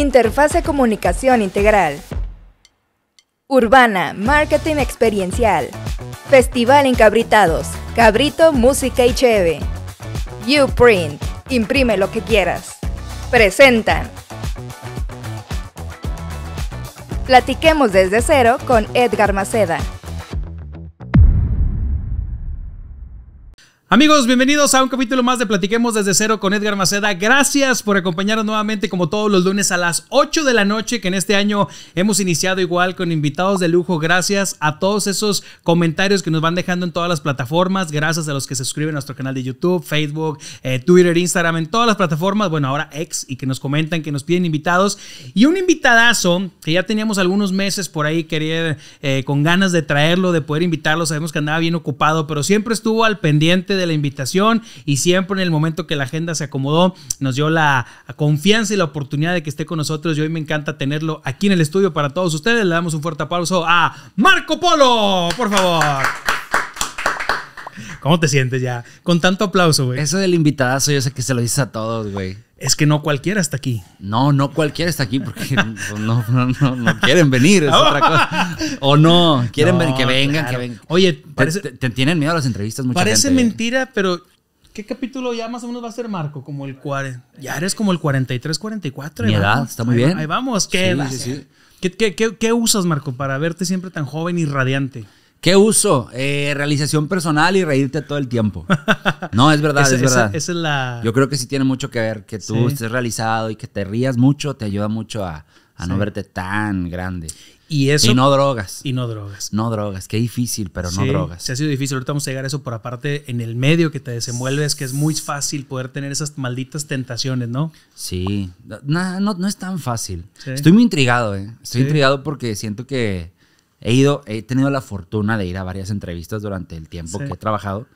Interfase Comunicación Integral. Urbana, Marketing Experiencial. Festival Encabritados, Cabrito, Música y Cheve. Uprint, imprime lo que quieras. Presentan. Platiquemos desde cero con Edgar Maceda. Amigos, bienvenidos a un capítulo más de Platiquemos desde cero con Edgar Maceda. Gracias por acompañarnos nuevamente como todos los lunes a las 8 de la noche, que en este año hemos iniciado igual con invitados de lujo. Gracias a todos esos comentarios que nos van dejando en todas las plataformas. Gracias a los que se suscriben a nuestro canal de YouTube, Facebook, eh, Twitter, Instagram, en todas las plataformas. Bueno, ahora ex y que nos comentan, que nos piden invitados. Y un invitadazo que ya teníamos algunos meses por ahí, quería eh, con ganas de traerlo, de poder invitarlo. Sabemos que andaba bien ocupado, pero siempre estuvo al pendiente de la invitación y siempre en el momento que la agenda se acomodó nos dio la confianza y la oportunidad de que esté con nosotros y hoy me encanta tenerlo aquí en el estudio para todos ustedes. Le damos un fuerte aplauso a Marco Polo, por favor. ¿Cómo te sientes ya? Con tanto aplauso, güey. Eso del invitadazo, yo sé que se lo dices a todos, güey es que no cualquiera está aquí. No, no cualquiera está aquí porque no, no, no, quieren venir, es otra cosa. O no, quieren venir que vengan, Oye, te, tienen miedo a las entrevistas mucha Parece mentira, pero ¿qué capítulo ya más o menos va a ser Marco? Como el 40. Ya eres como el 43, 44. Mi edad, está muy bien. Ahí, vamos, qué usas, Marco, para verte siempre tan joven y radiante? ¿Qué uso? Eh, realización personal y reírte todo el tiempo. No, es verdad, es verdad. Esa, es la... Yo creo que sí tiene mucho que ver que tú estés realizado y que te rías mucho, te ayuda mucho a, no verte tan grande. Y eso. no drogas. Y no drogas. No drogas. Qué difícil, pero no drogas. Sí, ha sido difícil. Ahorita vamos a llegar a eso por aparte en el medio que te desenvuelves, que es muy fácil poder tener esas malditas tentaciones, ¿no? Sí. No, no es tan fácil. Estoy muy intrigado, ¿eh? Estoy intrigado porque siento que he ido, he tenido la fortuna de ir a varias entrevistas durante el tiempo que he trabajado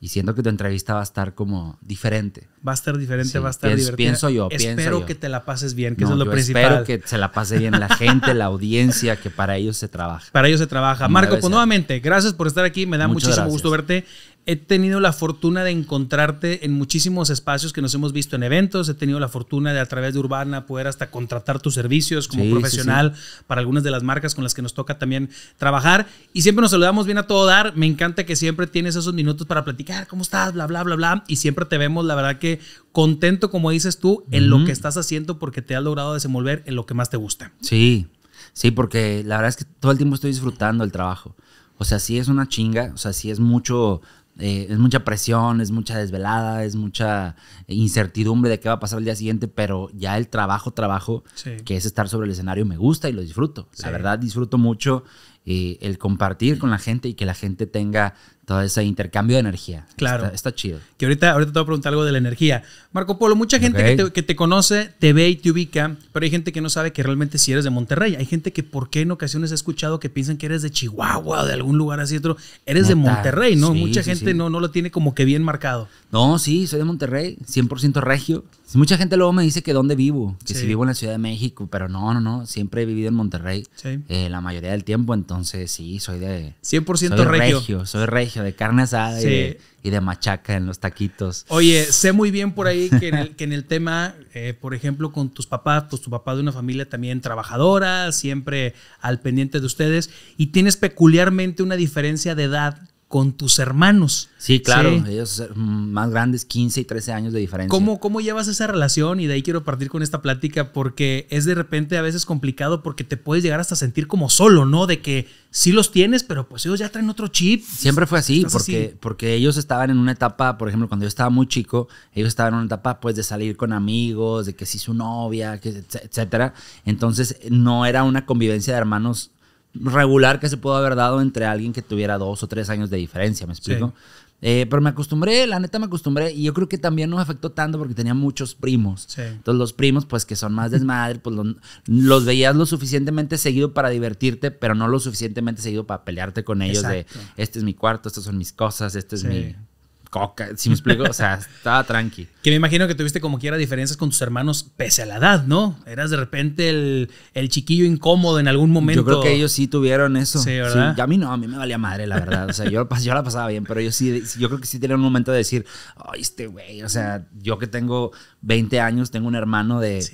y siento que tu entrevista va a estar como diferente. Va a estar diferente, va a estar divertida. Pienso yo, Espero que te la pases bien, que eso es lo principal. Espero que se la pase bien la gente, la audiencia, que para ellos se trabaja. Para ellos se trabaja. Marco, pues nuevamente, gracias por estar aquí, me da muchísimo gusto verte he tenido la fortuna de encontrarte en muchísimos espacios que nos hemos visto en eventos, he tenido la fortuna de a través de Urbana poder hasta contratar tus servicios como profesional para algunas de las marcas con las que nos toca también trabajar y siempre nos saludamos bien a todo dar, me encanta que siempre tienes esos minutos para platicar, ¿cómo estás? bla bla bla bla y siempre te vemos la verdad que contento como dices tú en lo que estás haciendo porque te has logrado desenvolver en lo que más te gusta. Sí. Sí, porque la verdad es que todo el tiempo estoy disfrutando el trabajo. O sea, sí es una chinga, o sea, sí es mucho eh, es mucha presión, es mucha desvelada, es mucha incertidumbre de qué va a pasar el día siguiente, pero ya el trabajo, trabajo, que es estar sobre el escenario, me gusta y lo disfruto. La verdad, disfruto mucho eh, el compartir con la gente y que la gente tenga todo ese intercambio de energía. Claro. Está, chido. Que ahorita, ahorita te voy a preguntar algo de la energía. Marco Polo, mucha gente que, te, conoce, te ve y te ubica, pero hay gente que no sabe que realmente si eres de Monterrey. Hay gente que, ¿por qué en ocasiones he escuchado que piensan que eres de Chihuahua o de algún lugar así otro? Eres de Monterrey, ¿no? mucha gente No, no lo tiene como que bien marcado. No, sí, soy de Monterrey, 100% regio. Mucha gente luego me dice que dónde vivo, que si vivo en la Ciudad de México, pero no, no, no, siempre he vivido en Monterrey eh, la mayoría del tiempo, entonces sí, soy de... 100% soy regio. Soy regio, de carne asada y, de, machaca en los taquitos. Oye, sé muy bien por ahí que en el, tema, eh, por ejemplo, con tus papás, pues tu papá de una familia también trabajadora, siempre al pendiente de ustedes, y tienes peculiarmente una diferencia de edad con tus hermanos. Sí, claro, ellos más grandes, 15 y 13 años de diferencia. ¿Cómo, ¿Cómo llevas esa relación? Y de ahí quiero partir con esta plática porque es de repente a veces complicado porque te puedes llegar hasta sentir como solo, ¿no? De que sí los tienes, pero pues ellos ya traen otro chip. Siempre fue así, porque, porque ellos estaban en una etapa, por ejemplo, cuando yo estaba muy chico, ellos estaban en una etapa pues de salir con amigos, de que sí su novia, que, etcétera. Entonces no era una convivencia de hermanos regular que se pudo haber dado entre alguien que tuviera dos o tres años de diferencia, ¿me explico? Eh, pero me acostumbré, la neta me acostumbré. Y yo creo que también no me afectó tanto porque tenía muchos primos. Entonces, los primos, pues que son más desmadre, pues los, veías lo suficientemente seguido para divertirte, pero no lo suficientemente seguido para pelearte con ellos de este es mi cuarto, estas son mis cosas, este es mi coca, si me explico, o sea, estaba tranqui. Que me imagino que tuviste como quiera diferencias con tus hermanos pese a la edad, ¿no? Eras de repente el, chiquillo incómodo en algún momento. Yo creo que ellos sí tuvieron eso. Sí, ¿verdad? Sí, a mí no, a mí me valía madre, la verdad. O sea, yo, la pasaba bien, pero yo sí, yo creo que sí tenía un momento de decir, ay, este güey, o sea, yo que tengo 20 años, tengo un hermano de...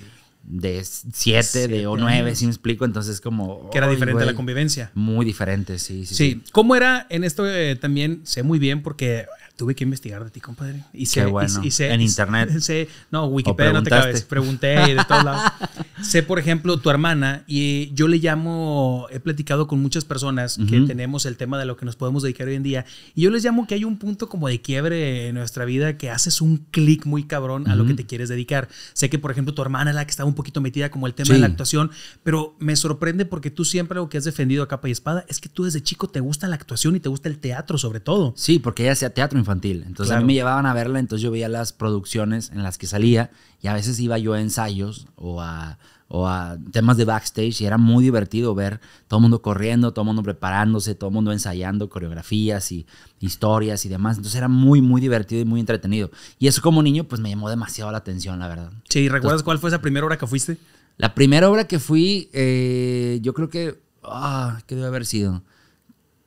de 7, de 9, si me explico, entonces como... Que era diferente la convivencia. Muy diferente, sí, sí. Sí, ¿cómo era en esto eh, también? Sé muy bien porque tuve que investigar de ti, compadre. Y sé, Qué bueno. y, en internet. Sé, no, Wikipedia no te cabes. Pregunté de todos lados. sé, por ejemplo, tu hermana, y yo le llamo, he platicado con muchas personas que tenemos el tema de lo que nos podemos dedicar hoy en día, y yo les llamo que hay un punto como de quiebre en nuestra vida que haces un clic muy cabrón a lo que te quieres dedicar. Sé que, por ejemplo, tu hermana es la que está un poquito metida como el tema de la actuación, pero me sorprende porque tú siempre lo que has defendido a capa y espada es que tú desde chico te gusta la actuación y te gusta el teatro sobre todo. Sí, porque ella hacía teatro entonces a mí me llevaban a verla, entonces yo veía las producciones en las que salía y a veces iba yo a ensayos o a, o a temas de backstage y era muy divertido ver todo el mundo corriendo, todo el mundo preparándose, todo el mundo ensayando coreografías y historias y demás. Entonces era muy, muy divertido y muy entretenido. Y eso como niño pues me llamó demasiado la atención, la verdad. Sí, ¿recuerdas cuál fue esa primera obra que fuiste? La primera obra que fui, eh, yo creo que... Ah, ¿qué debe haber sido?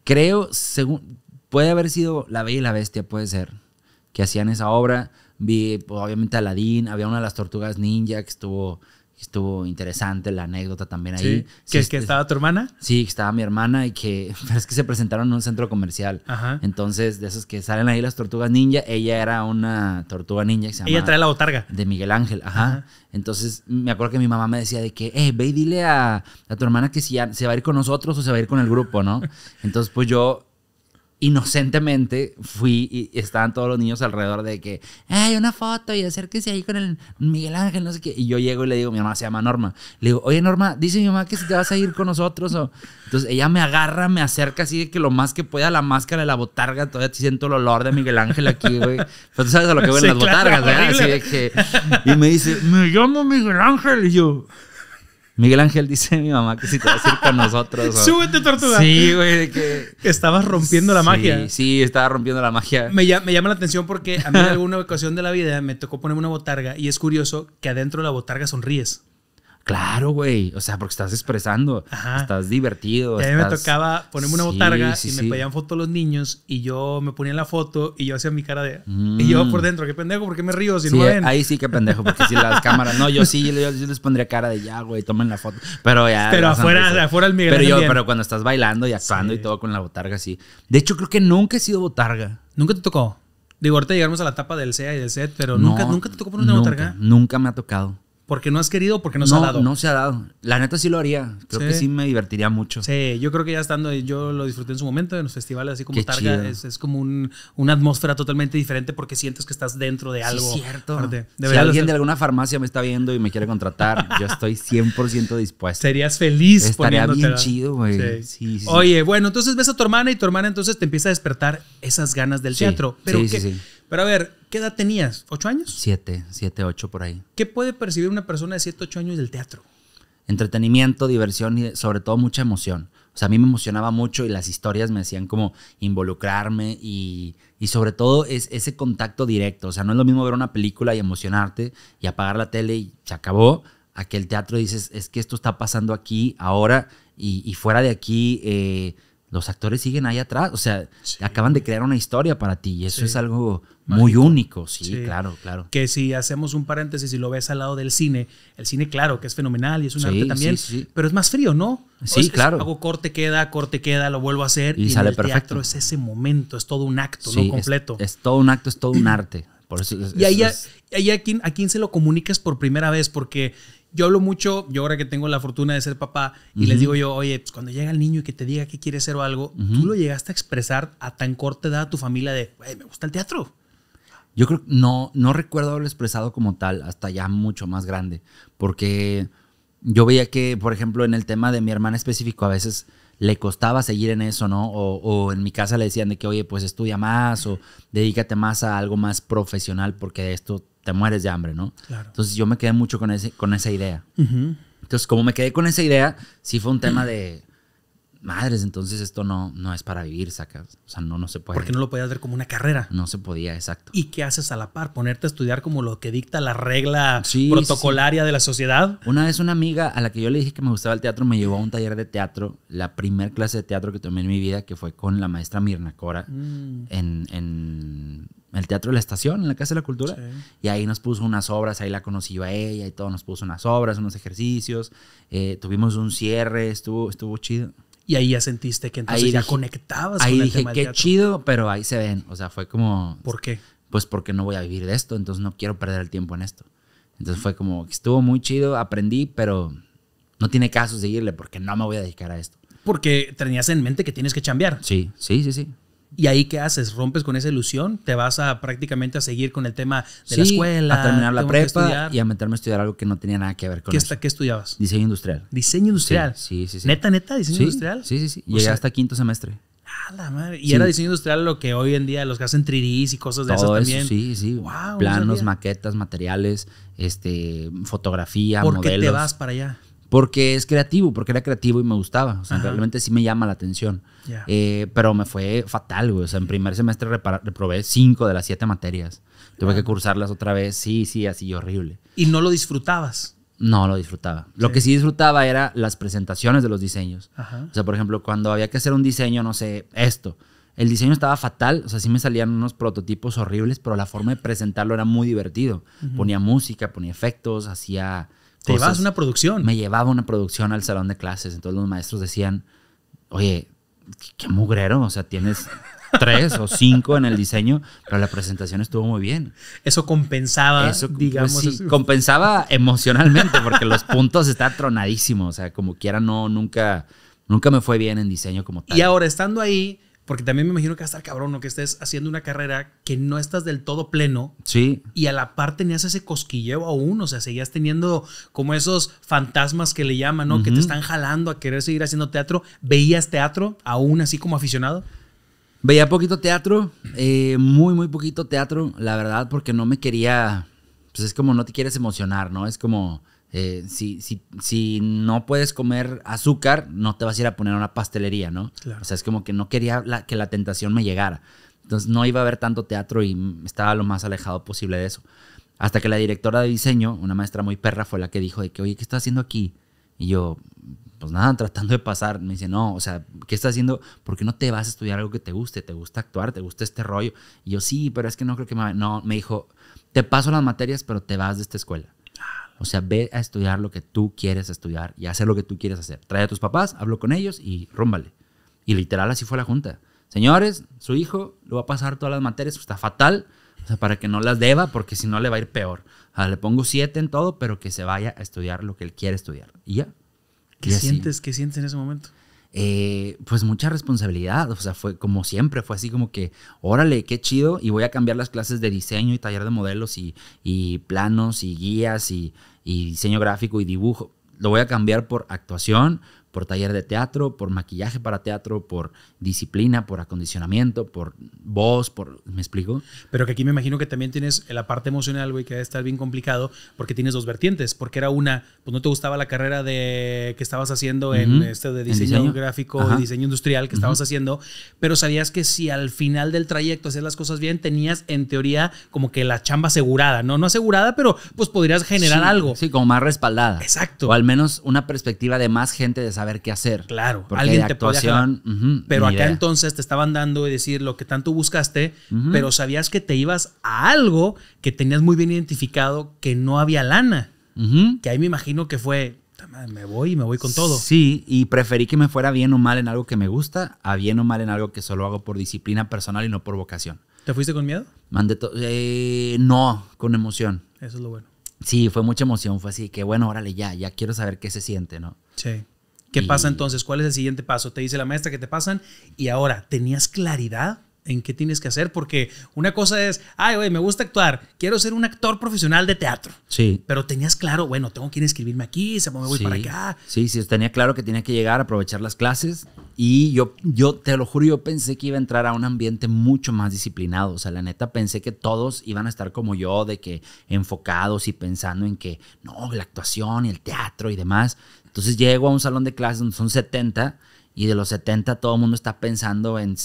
Creo, según, Puede haber sido La Bella y la Bestia, puede ser, que hacían esa obra. Vi, obviamente, pues, obviamente, Aladdin, había una de las tortugas ninja que estuvo, estuvo interesante, la anécdota también ahí. Sí, ¿Que, estaba tu hermana? Sí, que estaba mi hermana y que, es que se presentaron en un centro comercial. Entonces, de esas que salen ahí las tortugas ninja, ella era una tortuga ninja que se Ella trae la botarga. De Miguel Ángel, ajá. Entonces, me acuerdo que mi mamá me decía de que, eh, ve y dile a, a tu hermana que si se va a ir con nosotros o se va a ir con el grupo, ¿no? Entonces, pues yo inocentemente fui y estaban todos los niños alrededor de que, hay una foto y acérquese ahí con el Miguel Ángel, no sé qué. Y yo llego y le digo, mi mamá se llama Norma. Le digo, oye Norma, dice mi mamá que si te vas a ir con nosotros. Entonces ella me agarra, me acerca así de que lo más que pueda la máscara de la botarga. Todavía siento el olor de Miguel Ángel aquí, güey. Pero pues tú sabes a lo que ven las botargas, ¿verdad? Así de que... Y me dice, me llamo Miguel Ángel. Y yo... Miguel Ángel dice mi mamá que si te vas a ir con nosotros. Súbete, tortuga. Sí, güey, que... estabas rompiendo la magia. Sí, estaba rompiendo la magia. Me, me llama la atención porque a mí en alguna ocasión de la vida me tocó ponerme una botarga y es curioso que adentro de la botarga sonríes. Claro, güey. O sea, porque estás expresando, estás divertido. a mí me tocaba ponerme una botarga y me pedían fotos los niños y yo me ponía en la foto y yo hacía mi cara de. Y yo mm. por dentro, qué pendejo, ¿por qué me río si no ven? Ahí sí, que pendejo, porque si las cámaras. No, yo sí, yo, les pondría cara de ya, güey, tomen la foto. Pero ya. Pero afuera, afuera el Miguel. Pero yo, pero cuando estás bailando y actuando y todo con la botarga, sí. De hecho, creo que nunca he sido botarga. ¿Nunca te tocó? Digo, ahorita llegamos a la etapa del SEA y del SET, pero nunca, nunca te tocó poner una botarga. Nunca me ha tocado. Porque no has querido, porque no, se ha dado. No se ha dado. La neta sí lo haría. Creo que sí me divertiría mucho. Sí, yo creo que ya estando, yo lo disfruté en su momento en los festivales, así como Targa. Es, como una atmósfera totalmente diferente porque sientes que estás dentro de algo. Sí, cierto. si alguien de alguna farmacia me está viendo y me quiere contratar, yo estoy 100% dispuesto. Serías feliz. Estaría bien chido, güey. Sí. Sí, Oye, bueno, entonces ves a tu hermana y tu hermana entonces te empieza a despertar esas ganas del teatro. Pero, sí, pero a ver, ¿Qué edad tenías? ¿Ocho años? Siete, siete, ocho por ahí. ¿Qué puede percibir una persona de siete, ocho años del teatro? Entretenimiento, diversión y sobre todo mucha emoción. O sea, a mí me emocionaba mucho y las historias me hacían como involucrarme y, sobre todo es ese contacto directo. O sea, no es lo mismo ver una película y emocionarte y apagar la tele y se acabó, a que el teatro dices, es que esto está pasando aquí, ahora y, fuera de aquí. Eh, los actores siguen ahí atrás. O sea, acaban de crear una historia para ti y eso es algo muy único. Sí, claro, claro. Que si hacemos un paréntesis y lo ves al lado del cine, el cine, claro, que es fenomenal y es un arte también, pero es más frío, ¿no? Sí, claro. Hago corte, queda, corte, queda, lo vuelvo a hacer y, sale el Teatro es ese momento, es todo un acto, ¿no? Completo. Es, todo un acto, es todo un arte. Por y ahí, a, quién a se lo comunicas por primera vez, porque yo hablo mucho, yo ahora que tengo la fortuna de ser papá, y les digo yo, oye, pues cuando llega el niño y que te diga que quiere ser o algo, tú lo llegaste a expresar a tan corta edad a tu familia de, güey, me gusta el teatro. Yo creo que no, no recuerdo haberlo expresado como tal, hasta ya mucho más grande, porque yo veía que, por ejemplo, en el tema de mi hermana específico, a veces le costaba seguir en eso, ¿no? O, o, en mi casa le decían de que, oye, pues estudia más o dedícate más a algo más profesional porque esto te mueres de hambre, ¿no? Claro. Entonces yo me quedé mucho con, ese, con esa idea. Entonces, como me quedé con esa idea, sí fue un tema de madres, entonces esto no, no es para vivir, sacas. O sea, no, no se puede. Porque no lo podías ver como una carrera. No se podía, exacto. ¿Y qué haces a la par? ¿Ponerte a estudiar como lo que dicta la regla protocolaria de la sociedad? Una vez una amiga a la que yo le dije que me gustaba el teatro me llevó a un taller de teatro, la primer clase de teatro que tomé en mi vida, que fue con la maestra Mirna Cora mm. en el Teatro de la Estación, en la Casa de la Cultura. Y ahí nos puso unas obras, ahí la conocí a ella y todo, nos puso unas obras, unos ejercicios. Eh, tuvimos un cierre, estuvo, estuvo chido. Y ahí ya sentiste que entonces ahí ya conectabas con el dije, qué chido, pero ahí se ven. O sea, fue como. ¿Por qué? Pues porque no voy a vivir de esto, entonces no quiero perder el tiempo en esto. Entonces fue como, estuvo muy chido, aprendí, pero no tiene caso seguirle porque no me voy a dedicar a esto. Porque tenías en mente que tienes que chambear. Sí, sí, sí, sí. ¿Y ahí qué haces? ¿Rompes con esa ilusión? ¿Te vas a prácticamente a seguir con el tema de la escuela? A terminar la prepa y a meterme a estudiar algo que no tenía nada que ver con ¿Qué, eso. ¿Qué estudiabas? Diseño industrial. ¿Diseño industrial? Sí, sí, sí. neta? ¿Diseño industrial? Sí, sí, sí. Llegué hasta quinto semestre. Ah, la madre. Y era diseño industrial lo que hoy en día los que hacen 3 y cosas de esas también. sí, sí. Planos, maquetas, materiales, este, fotografía, modelos. ¿Por qué te vas para allá? porque es creativo, porque era creativo y me gustaba. O sea, realmente sí me llama la atención. Eh, pero me fue fatal, güey. O sea, en primer semestre reprobé cinco de las siete materias. Tuve que cursarlas otra vez, sí, sí, así horrible. ¿Y no lo disfrutabas? No lo disfrutaba. Lo que sí disfrutaba era las presentaciones de los diseños. O sea, por ejemplo, cuando había que hacer un diseño, no sé, esto. El diseño estaba fatal, o sea, sí me salían unos prototipos horribles, pero la forma de presentarlo era muy divertido. Ponía música, ponía efectos, hacía te llevabas una producción. Me llevaba una producción al salón de clases. Entonces los maestros decían, oye, qué mugrero, o sea, tienes tres o cinco en el diseño, pero la presentación estuvo muy bien. Eso compensaba, pues digamos. sí, compensaba emocionalmente, porque los puntos está tronadísimos. o sea, como quiera, no, nunca, nunca me fue bien en diseño como tal. Y ahora, estando ahí, porque también me imagino que va a estar cabrón, ¿no? Que estés haciendo una carrera que no estás del todo pleno. Sí. Y a la par tenías ese cosquilleo aún, o sea, seguías teniendo como esos fantasmas que le llaman, ¿no? Que te están jalando a querer seguir haciendo teatro. ¿Veías teatro aún así como aficionado? Veía poquito teatro, eh, muy, muy poquito teatro, la verdad, porque no me quería, pues es como no te quieres emocionar, ¿no? Es como eh, si, si, no puedes comer azúcar, no te vas a ir a poner a una pastelería, ¿no? O sea, es como que no quería que la tentación me llegara. Entonces no iba a haber tanto teatro y estaba lo más alejado posible de eso. Hasta que la directora de diseño, una maestra muy perra, fue la que dijo de que, oye, ¿qué estás haciendo aquí? Y yo, pues nada, tratando de pasar. Me dice, no, o sea, ¿qué estás haciendo? ¿Por qué no te vas a estudiar algo que te guste? ¿Te gusta actuar? ¿Te gusta este rollo? Y yo, sí, pero es que no creo que me... No, me dijo, te paso las materias, pero te vas de esta escuela. O sea, ve a estudiar lo que tú quieres estudiar y hacer lo que tú quieres hacer. Trae a tus papás, hablo con ellos y rómbale. Y literal así fue la junta. Señores, su hijo lo va a pasar todas las materias, pues, está fatal, para que no las deba, porque si no le va a ir peor. le pongo siete en todo, pero que se vaya a estudiar lo que él quiere estudiar. Y ya. ¿Qué sientes? en ese momento? Eh, pues mucha responsabilidad, o sea, fue como siempre, fue así como que, órale, qué chido, y voy a cambiar las clases de diseño y taller de modelos y planos y guías y, y diseño gráfico y dibujo. Lo voy a cambiar por actuación, por taller de teatro, por maquillaje para teatro, por disciplina, por acondicionamiento, por voz, por... ¿Me explico? Pero que aquí me imagino que también tienes la parte emocional, güey, que debe estar bien complicado porque tienes dos vertientes, porque era una, pues no te gustaba la carrera de que estabas haciendo en este de diseño, gráfico, y diseño industrial que estabas haciendo, pero sabías que si al final del trayecto hacías las cosas bien, tenías en teoría como que la chamba asegurada, ¿no? No asegurada, pero pues podrías generar algo. Sí, como más respaldada. Exacto. O al menos una perspectiva de más gente de saber qué hacer. Claro, alguien te actuación, Pero acá entonces te estaban dando y decir lo que tanto buscaste, pero sabías que te ibas a algo que tenías muy bien identificado que no había lana. Que ahí me imagino que fue, me voy y me voy con todo. Sí, y preferí que me fuera bien o mal en algo que me gusta, a bien o mal en algo que solo hago por disciplina personal y no por vocación. ¿Te fuiste con miedo? Mandé eh, no, con emoción. Eso es lo bueno. Sí, fue mucha emoción, fue así que bueno, órale, ya, ya quiero saber qué se siente, ¿no? Sí. ¿Qué pasa entonces? ¿Cuál es el siguiente paso? Te dice la maestra que te pasan y ahora, ¿tenías claridad? en qué tienes que hacer, porque una cosa es, ay, güey, me gusta actuar, quiero ser un actor profesional de teatro. Sí. Pero tenías claro, bueno, tengo que inscribirme aquí, se me voy para acá. Sí, sí, tenía claro que tenía que llegar, aprovechar las clases. Y yo, yo te lo juro, yo pensé que iba a entrar a un ambiente mucho más disciplinado. O sea, la neta pensé que todos iban a estar como yo, de que enfocados y pensando en que, no, la actuación y el teatro y demás. Entonces llego a un salón de clases donde son 70 y de los 70 todo el mundo está pensando en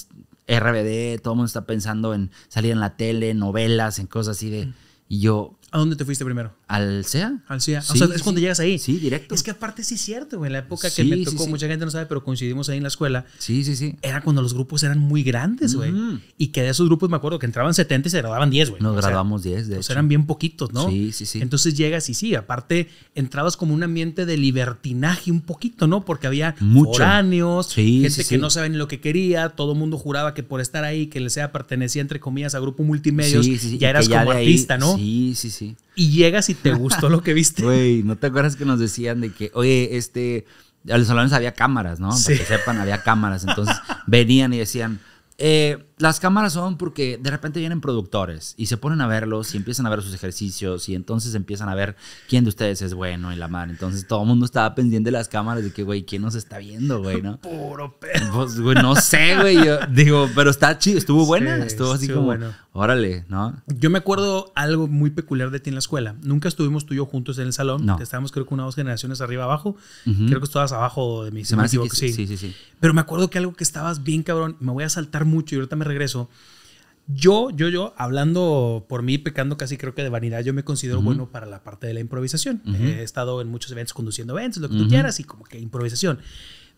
RBD, todo el mundo está pensando en salir en la tele, novelas, en cosas así de... Y yo, ¿A dónde te fuiste primero? Al CEA. Al CEA. o sea, es cuando llegas ahí. Sí, directo. Es que aparte sí es cierto, güey. En la época que me tocó, mucha gente no sabe, pero coincidimos ahí en la escuela. Sí, sí, sí. Era cuando los grupos eran muy grandes, güey. Y que de esos grupos me acuerdo que entraban 70 y se graduaban 10, güey. Nos o graduamos 10, de pues eran bien poquitos, ¿no? Sí, sí, sí. Entonces llegas y sí, aparte entrabas como un ambiente de libertinaje un poquito, ¿no? Porque había sí. gente que no sabía ni lo que quería, todo el mundo juraba que por estar ahí, que el CEA pertenecía, entre comillas, a grupo multimedios, ya eras como artista, ¿no? Sí, sí, sí. Y llegas y te gustó lo que viste. Güey, ¿no te acuerdas que nos decían de que, oye, este, a los salones había cámaras, ¿no? Para que sepan, había cámaras. Entonces venían y decían, eh, las cámaras son porque de repente vienen productores y se ponen a verlos y empiezan a ver sus ejercicios y entonces empiezan a ver quién de ustedes es bueno y la madre. Entonces todo el mundo estaba pendiente de las cámaras de que, güey, ¿quién nos está viendo, güey? ¿no? Puro pedo. Pues, güey, no sé, güey. Yo digo, pero está chido, estuvo buena, estuvo así como, bueno. órale, ¿no? Yo me acuerdo algo muy peculiar de ti en la escuela. Nunca estuvimos tú y yo juntos en el salón. No. Estábamos creo que una o dos generaciones arriba abajo. Creo que estabas abajo de mi Si sí. sí. sí, Pero me acuerdo que algo que estabas bien cabrón, me voy a saltar mucho y ahorita me regreso. Yo, yo, yo, hablando por mí, pecando casi creo que de vanidad, yo me considero bueno para la parte de la improvisación. He estado en muchos eventos conduciendo eventos, lo que tú quieras, y como que improvisación.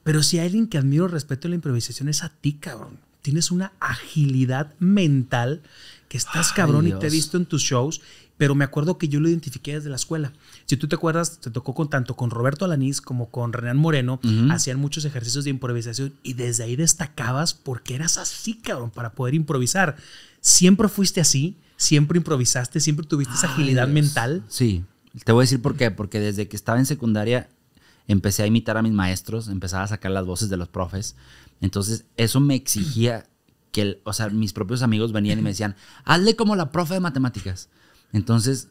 Pero si hay alguien que admiro respeto a la improvisación es a ti, cabrón. Tienes una agilidad mental que estás cabrón y te he visto en tus shows pero me acuerdo que yo lo identifiqué desde la escuela. Si tú te acuerdas, te tocó con tanto con Roberto Alanís como con Renan Moreno, hacían muchos ejercicios de improvisación y desde ahí destacabas porque eras así, cabrón, para poder improvisar. Siempre fuiste así, siempre improvisaste, siempre tuviste esa agilidad mental. Sí, te voy a decir por qué, porque desde que estaba en secundaria empecé a imitar a mis maestros, empezaba a sacar las voces de los profes. Entonces, eso me exigía que, o sea, mis propios amigos venían y me decían, hazle como la profe de matemáticas. Entonces,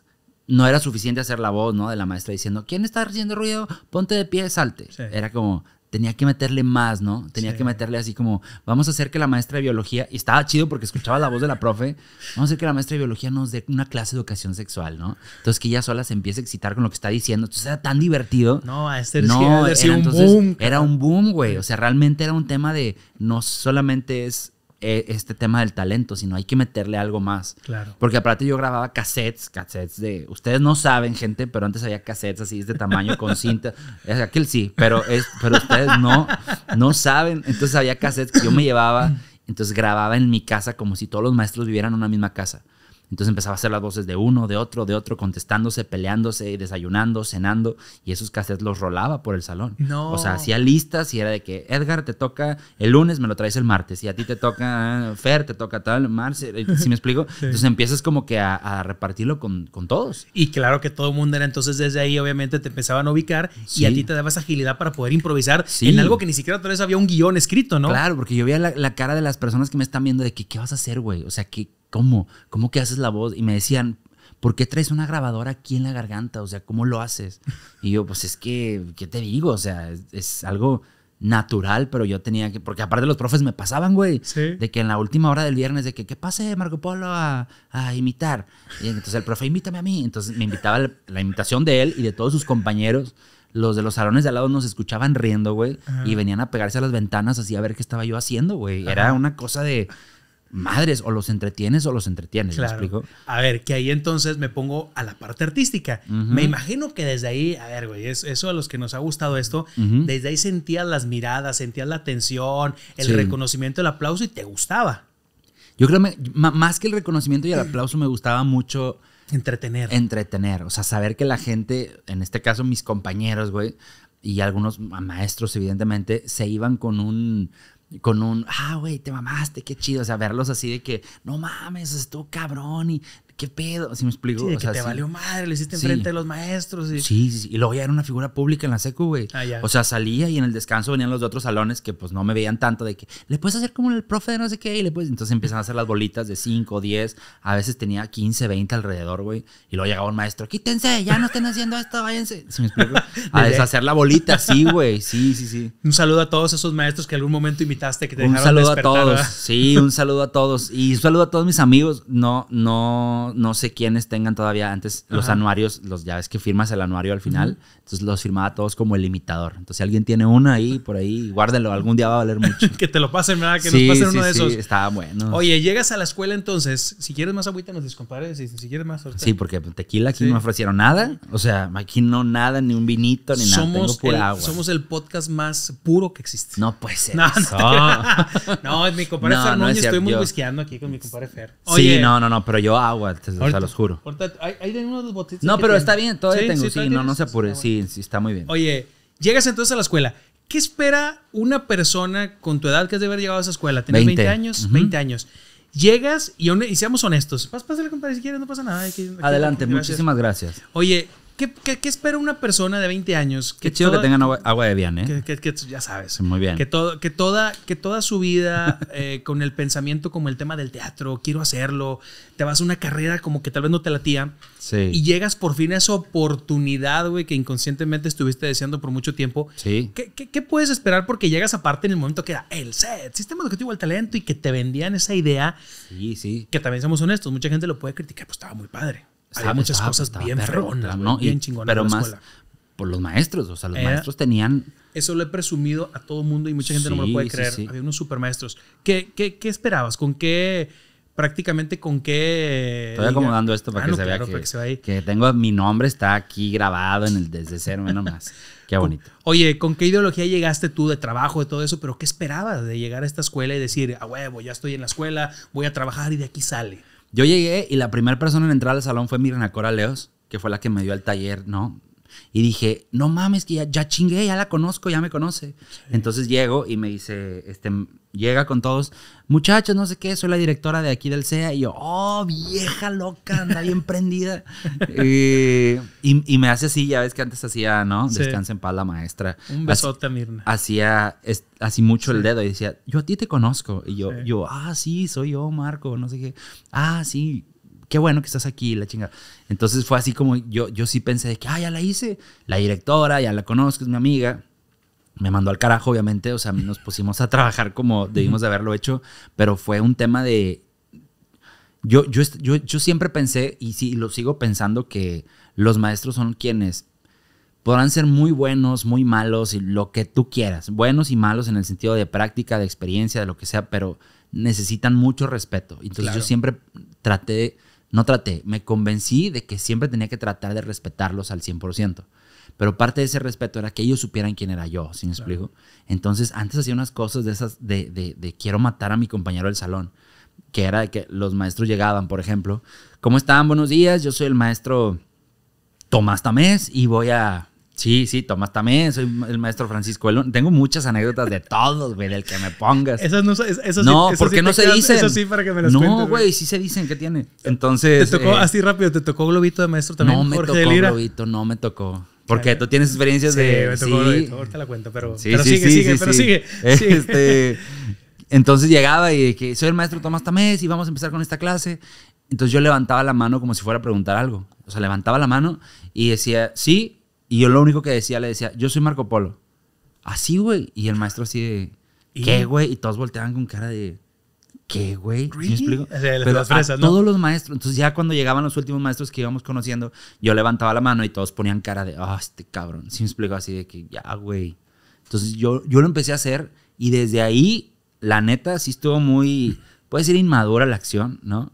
no era suficiente hacer la voz, ¿no? De la maestra diciendo, ¿quién está haciendo ruido? Ponte de pie, salte. Era como, tenía que meterle más, ¿no? Tenía que meterle así como, vamos a hacer que la maestra de biología, y estaba chido porque escuchaba la voz de la profe, vamos a hacer que la maestra de biología nos dé una clase de educación sexual, ¿no? Entonces que ella sola se empiece a excitar con lo que está diciendo, entonces era tan divertido. No, a este no, era, un boom. Era un boom, güey, o sea, realmente era un tema de, no solamente es e, este tema del talento, sino hay que meterle algo más. Claro. Porque aparte yo grababa cassettes, cassettes de. Ustedes no saben, gente, pero antes había cassettes así de tamaño con cinta. Aquel sí, pero, es, pero ustedes no, no saben. Entonces había cassettes que yo me llevaba. Entonces grababa en mi casa como si todos los maestros vivieran en una misma casa. Entonces empezaba a hacer las voces de uno, de otro, de otro, contestándose, peleándose, desayunando, cenando, y esos cassettes los rolaba por el salón. No. O sea, hacía listas y era de que Edgar te toca el lunes, me lo traes el martes, y a ti te toca ah, Fer, te toca tal, Marce, eh, si me explico. Entonces empiezas como que a, repartirlo con, con, todos. Y claro que todo el mundo era entonces desde ahí, obviamente te empezaban a ubicar y a ti te dabas agilidad para poder improvisar en algo que ni siquiera tal vez había un guión escrito, ¿no? Claro, porque yo veía la, la cara de las personas que me están viendo de que, ¿qué vas a hacer, güey? O sea, ¿qué, ¿cómo? ¿Cómo que haces la voz? Y me decían, ¿por qué traes una grabadora aquí en la garganta? O sea, ¿cómo lo haces? Y yo, pues es que, ¿qué te digo? O sea, es, algo natural, pero yo tenía que, porque aparte los profes me pasaban, güey, de que en la última hora del viernes, de que, ¿qué pase Marco Polo a, imitar? Y entonces el profe, invítame a mí. Entonces me invitaba la, imitación de él y de todos sus compañeros. Los de los salones de al lado nos escuchaban riendo, güey, y venían a pegarse a las ventanas así a ver qué estaba yo haciendo, güey. Era una cosa de, madres, o los entretienes o los entretienes. Claro. explico? A ver, que ahí entonces me pongo a la parte artística. Me imagino que desde ahí, a ver, güey, eso a los que nos ha gustado esto, desde ahí sentías las miradas, sentías la atención, el reconocimiento, el aplauso y te gustaba. Yo creo que más que el reconocimiento y el aplauso, me gustaba mucho. Entretener. Entretener. O sea, saber que la gente, en este caso mis compañeros, güey, y algunos maestros, evidentemente, se iban con un con un, ah, güey, te mamaste, qué chido. O sea, verlos así de que, no mames, estuvo cabrón y ¿qué pedo? ¿Sí me explico? o sea, te valió madre, lo hiciste enfrente a de los maestros. Y... Sí, sí, Y luego ya era una figura pública en la secu, güey. Ah, o sea, salía y en el descanso venían los de otros salones que pues no me veían tanto de que le puedes hacer como el profe de no sé qué y le puedes... Entonces empiezan a hacer las bolitas de 5, 10. A veces tenía 15, 20 alrededor, güey. Y luego llegaba un maestro, quítense, ya no estén haciendo esto, váyanse. ¿Sí me explico? a deshacer la bolita, sí, güey. Sí, sí, sí. Un saludo a todos esos maestros que algún momento imitaste que te un Un saludo a todos. Sí, un saludo a todos. Y un saludo a todos mis amigos. No, no no, sé quiénes tengan todavía antes los anuarios, los, ya ves que firmas el anuario al final, entonces los firmaba todos como el limitador. Entonces si alguien tiene uno ahí, por ahí, guárdenlo, algún día va a valer mucho. que te lo pasen, ¿verdad? Que nos pasen uno de esos. Está bueno. Oye, llegas a la escuela entonces, si quieres más agüita, nos descompares, si, quieres más. Sí, porque tequila aquí no me ofrecieron nada, o sea, aquí no nada, ni un vinito, ni nada. Tengo Somos el podcast más puro que existe. No puede ser. No, no, no mi compadre no, estoy muy whiskeando aquí con mi compadre Fer. sí, no, no, no, pero yo agua te juro. No, pero está bien, todavía tengo. Sí, no, no se apure. Sí, está muy bien. Oye, llegas entonces a la escuela. ¿Qué espera una persona con tu edad que has de haber llegado a esa escuela? ¿Tienes 20. años? 20 años. Llegas y, y seamos honestos. Pásale, compadre, si quieres, no pasa nada. Adelante, muchísimas gracias. Oye, ¿Qué, espera una persona de 20 años? Que chido que tengan agua, de bien, ¿eh? Que, ya sabes. Muy bien. Que, todo, que, toda, que toda su vida eh, con el pensamiento como el tema del teatro, quiero hacerlo, te vas a una carrera como que tal vez no te latía. Sí. Y llegas por fin a esa oportunidad, güey, que inconscientemente estuviste deseando por mucho tiempo. Sí. ¿Qué, puedes esperar? Porque llegas aparte en el momento que era el set, sistema educativo al talento y que te vendían esa idea. Sí, sí. Que también seamos honestos, mucha gente lo puede criticar, pues estaba muy padre había muchas pues, cosas bien ronas, ¿no? bien chingonas. Pero la más por los maestros, o sea, los eh, maestros tenían. Eso lo he presumido a todo mundo y mucha gente no me lo puede creer. Había unos supermaestros. ¿Qué, qué, qué esperabas? ¿Con qué.? prácticamente con qué. Estoy acomodando esto ah, para, que, se vea que, que, vea tengo mi nombre está aquí grabado en el desde cero, menos más. Qué bonito. Oye, ¿con qué ideología llegaste tú de trabajo, de todo eso? Pero ¿qué esperabas de llegar a esta escuela y decir, a huevo, ya estoy en la escuela, voy a trabajar y de aquí sale? Yo llegué y la primera persona en entrar al salón fue Mirna Cora Leos, que fue la que me dio el taller, ¿no? Y dije, no mames, que ya, chingué, ya la conozco, ya me conoce. Entonces llego y me dice, este, llega con todos, muchachos, no sé qué, soy la directora de aquí del CEA. Y yo, oh, vieja loca, anda bien prendida. y, me hace así, ya ves que antes hacía, ¿no? Descansa en paz la maestra. Un besote, Mirna. Hacía así mucho el dedo y decía, yo a ti te conozco. Y yo, yo, ah, sí, soy yo, Marco, no sé qué. Ah, sí, qué bueno que estás aquí, la chinga. Entonces fue así como yo, yo sí pensé de que, ah, ya la hice, la directora, ya la conozco, es mi amiga me mandó al carajo, obviamente, o sea, nos pusimos a trabajar como debimos de haberlo hecho, pero fue un tema de... Yo, yo, yo, yo siempre pensé, y sí, lo sigo pensando, que los maestros son quienes podrán ser muy buenos, muy malos, y lo que tú quieras, buenos y malos en el sentido de práctica, de experiencia, de lo que sea, pero necesitan mucho respeto. Entonces yo siempre traté, no traté, me convencí de que siempre tenía que tratar de respetarlos al 100%. Pero parte de ese respeto era que ellos supieran quién era yo, ¿sí me explico? Entonces, antes hacía unas cosas de esas de, de, quiero matar a mi compañero del salón, que era de que los maestros llegaban, por ejemplo, ¿cómo están? Buenos días, yo soy el maestro Tomás Tamés y voy a Sí, sí, Tomás Tamés, soy el maestro Francisco Elón. Tengo muchas anécdotas de todos, güey, del que me pongas. Esas no, eso no porque no se dicen. Eso sí, para que me las no, No, güey, sí se dicen, ¿qué tiene? Entonces. ¿Te tocó eh, así rápido? ¿Te tocó Globito de maestro también? No me tocó Globito, no me tocó. Porque tú tienes experiencias de. Sí, sí, ahorita la cuento, pero. Sí, sigue, sigue, pero sigue. Este, entonces llegaba y que soy el maestro Tomás Tamés y vamos a empezar con esta clase. Entonces yo levantaba la mano como si fuera a preguntar algo. O sea, levantaba la mano y decía, sí. Y yo lo único que decía, le decía, yo soy Marco Polo. Así, güey. Y el maestro así de, ¿qué, güey? Y todos volteaban con cara de, qué, güey? ¿Me explico? a todos los maestros, entonces ya cuando llegaban los últimos maestros que íbamos conociendo, yo levantaba la mano y todos ponían cara de, ah, este cabrón. Sí me explico así de que, ya, güey. Entonces yo, yo lo empecé a hacer y desde ahí, la neta, sí estuvo muy, puede ser inmadura la acción, ¿no?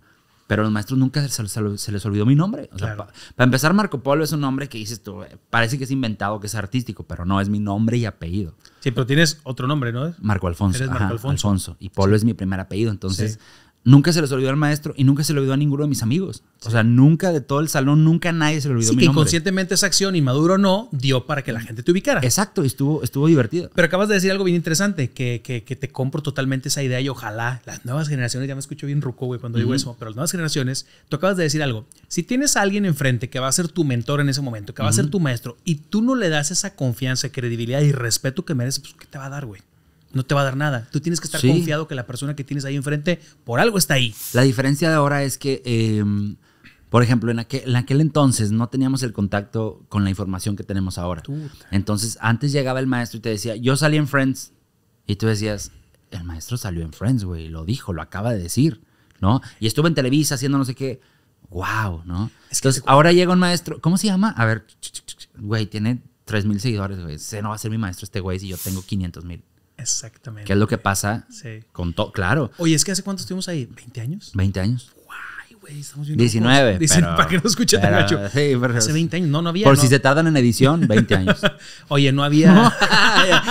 pero los maestros nunca se, les olvidó mi nombre. para empezar, Marco Polo es un nombre que dices tú, eh, parece que es inventado, que es artístico, pero no, es mi nombre y apellido. Sí, pero tienes otro nombre, ¿no? Marco Alfonso. Eres Marco Alfonso. Alfonso. Y Polo es mi primer apellido, entonces nunca se les olvidó al maestro y nunca se le olvidó a ninguno de mis amigos. O sea, nunca de todo el salón, nunca nadie se le olvidó. Sí, inconscientemente esa acción, inmaduro o no, dio para que la gente te ubicara. Exacto, y estuvo, estuvo divertido. Pero acabas de decir algo bien interesante, que, te compro totalmente esa idea y ojalá las nuevas generaciones, ya me escucho bien ruco, güey, cuando digo eso, pero las nuevas generaciones, tú acabas de decir algo. Si tienes a alguien enfrente que va a ser tu mentor en ese momento, que va a ser tu maestro, y tú no le das esa confianza, credibilidad y respeto que mereces, pues, ¿qué te va a dar, güey? no te va a dar nada. Tú tienes que estar confiado que la persona que tienes ahí enfrente por algo está ahí. La diferencia de ahora es que, em, por ejemplo, en aquel, entonces no teníamos el contacto con la información que tenemos ahora. Entonces, antes llegaba el maestro y te decía, yo salí en Friends. Y tú decías, el maestro salió en Friends, güey, lo dijo, lo acaba de decir, ¿no? Y estuvo en Televisa haciendo no sé qué. ¡Wow! ¿No? entonces, ahora llega un maestro, ¿cómo se llama? A ver, güey, tiene 3 mil seguidores, güey. Se no va a ser mi maestro este güey si yo tengo 500 mil. Exactamente. ¿Qué es lo que pasa? Sí. Con todo, claro. Oye, es que hace cuánto estuvimos ahí? ¿20 años? 20 años. 19. para que no escuche tan gacho. Sí, pero, Hace 20 años, no, no había. Por si se tardan en edición, 20 años. Oye, no había.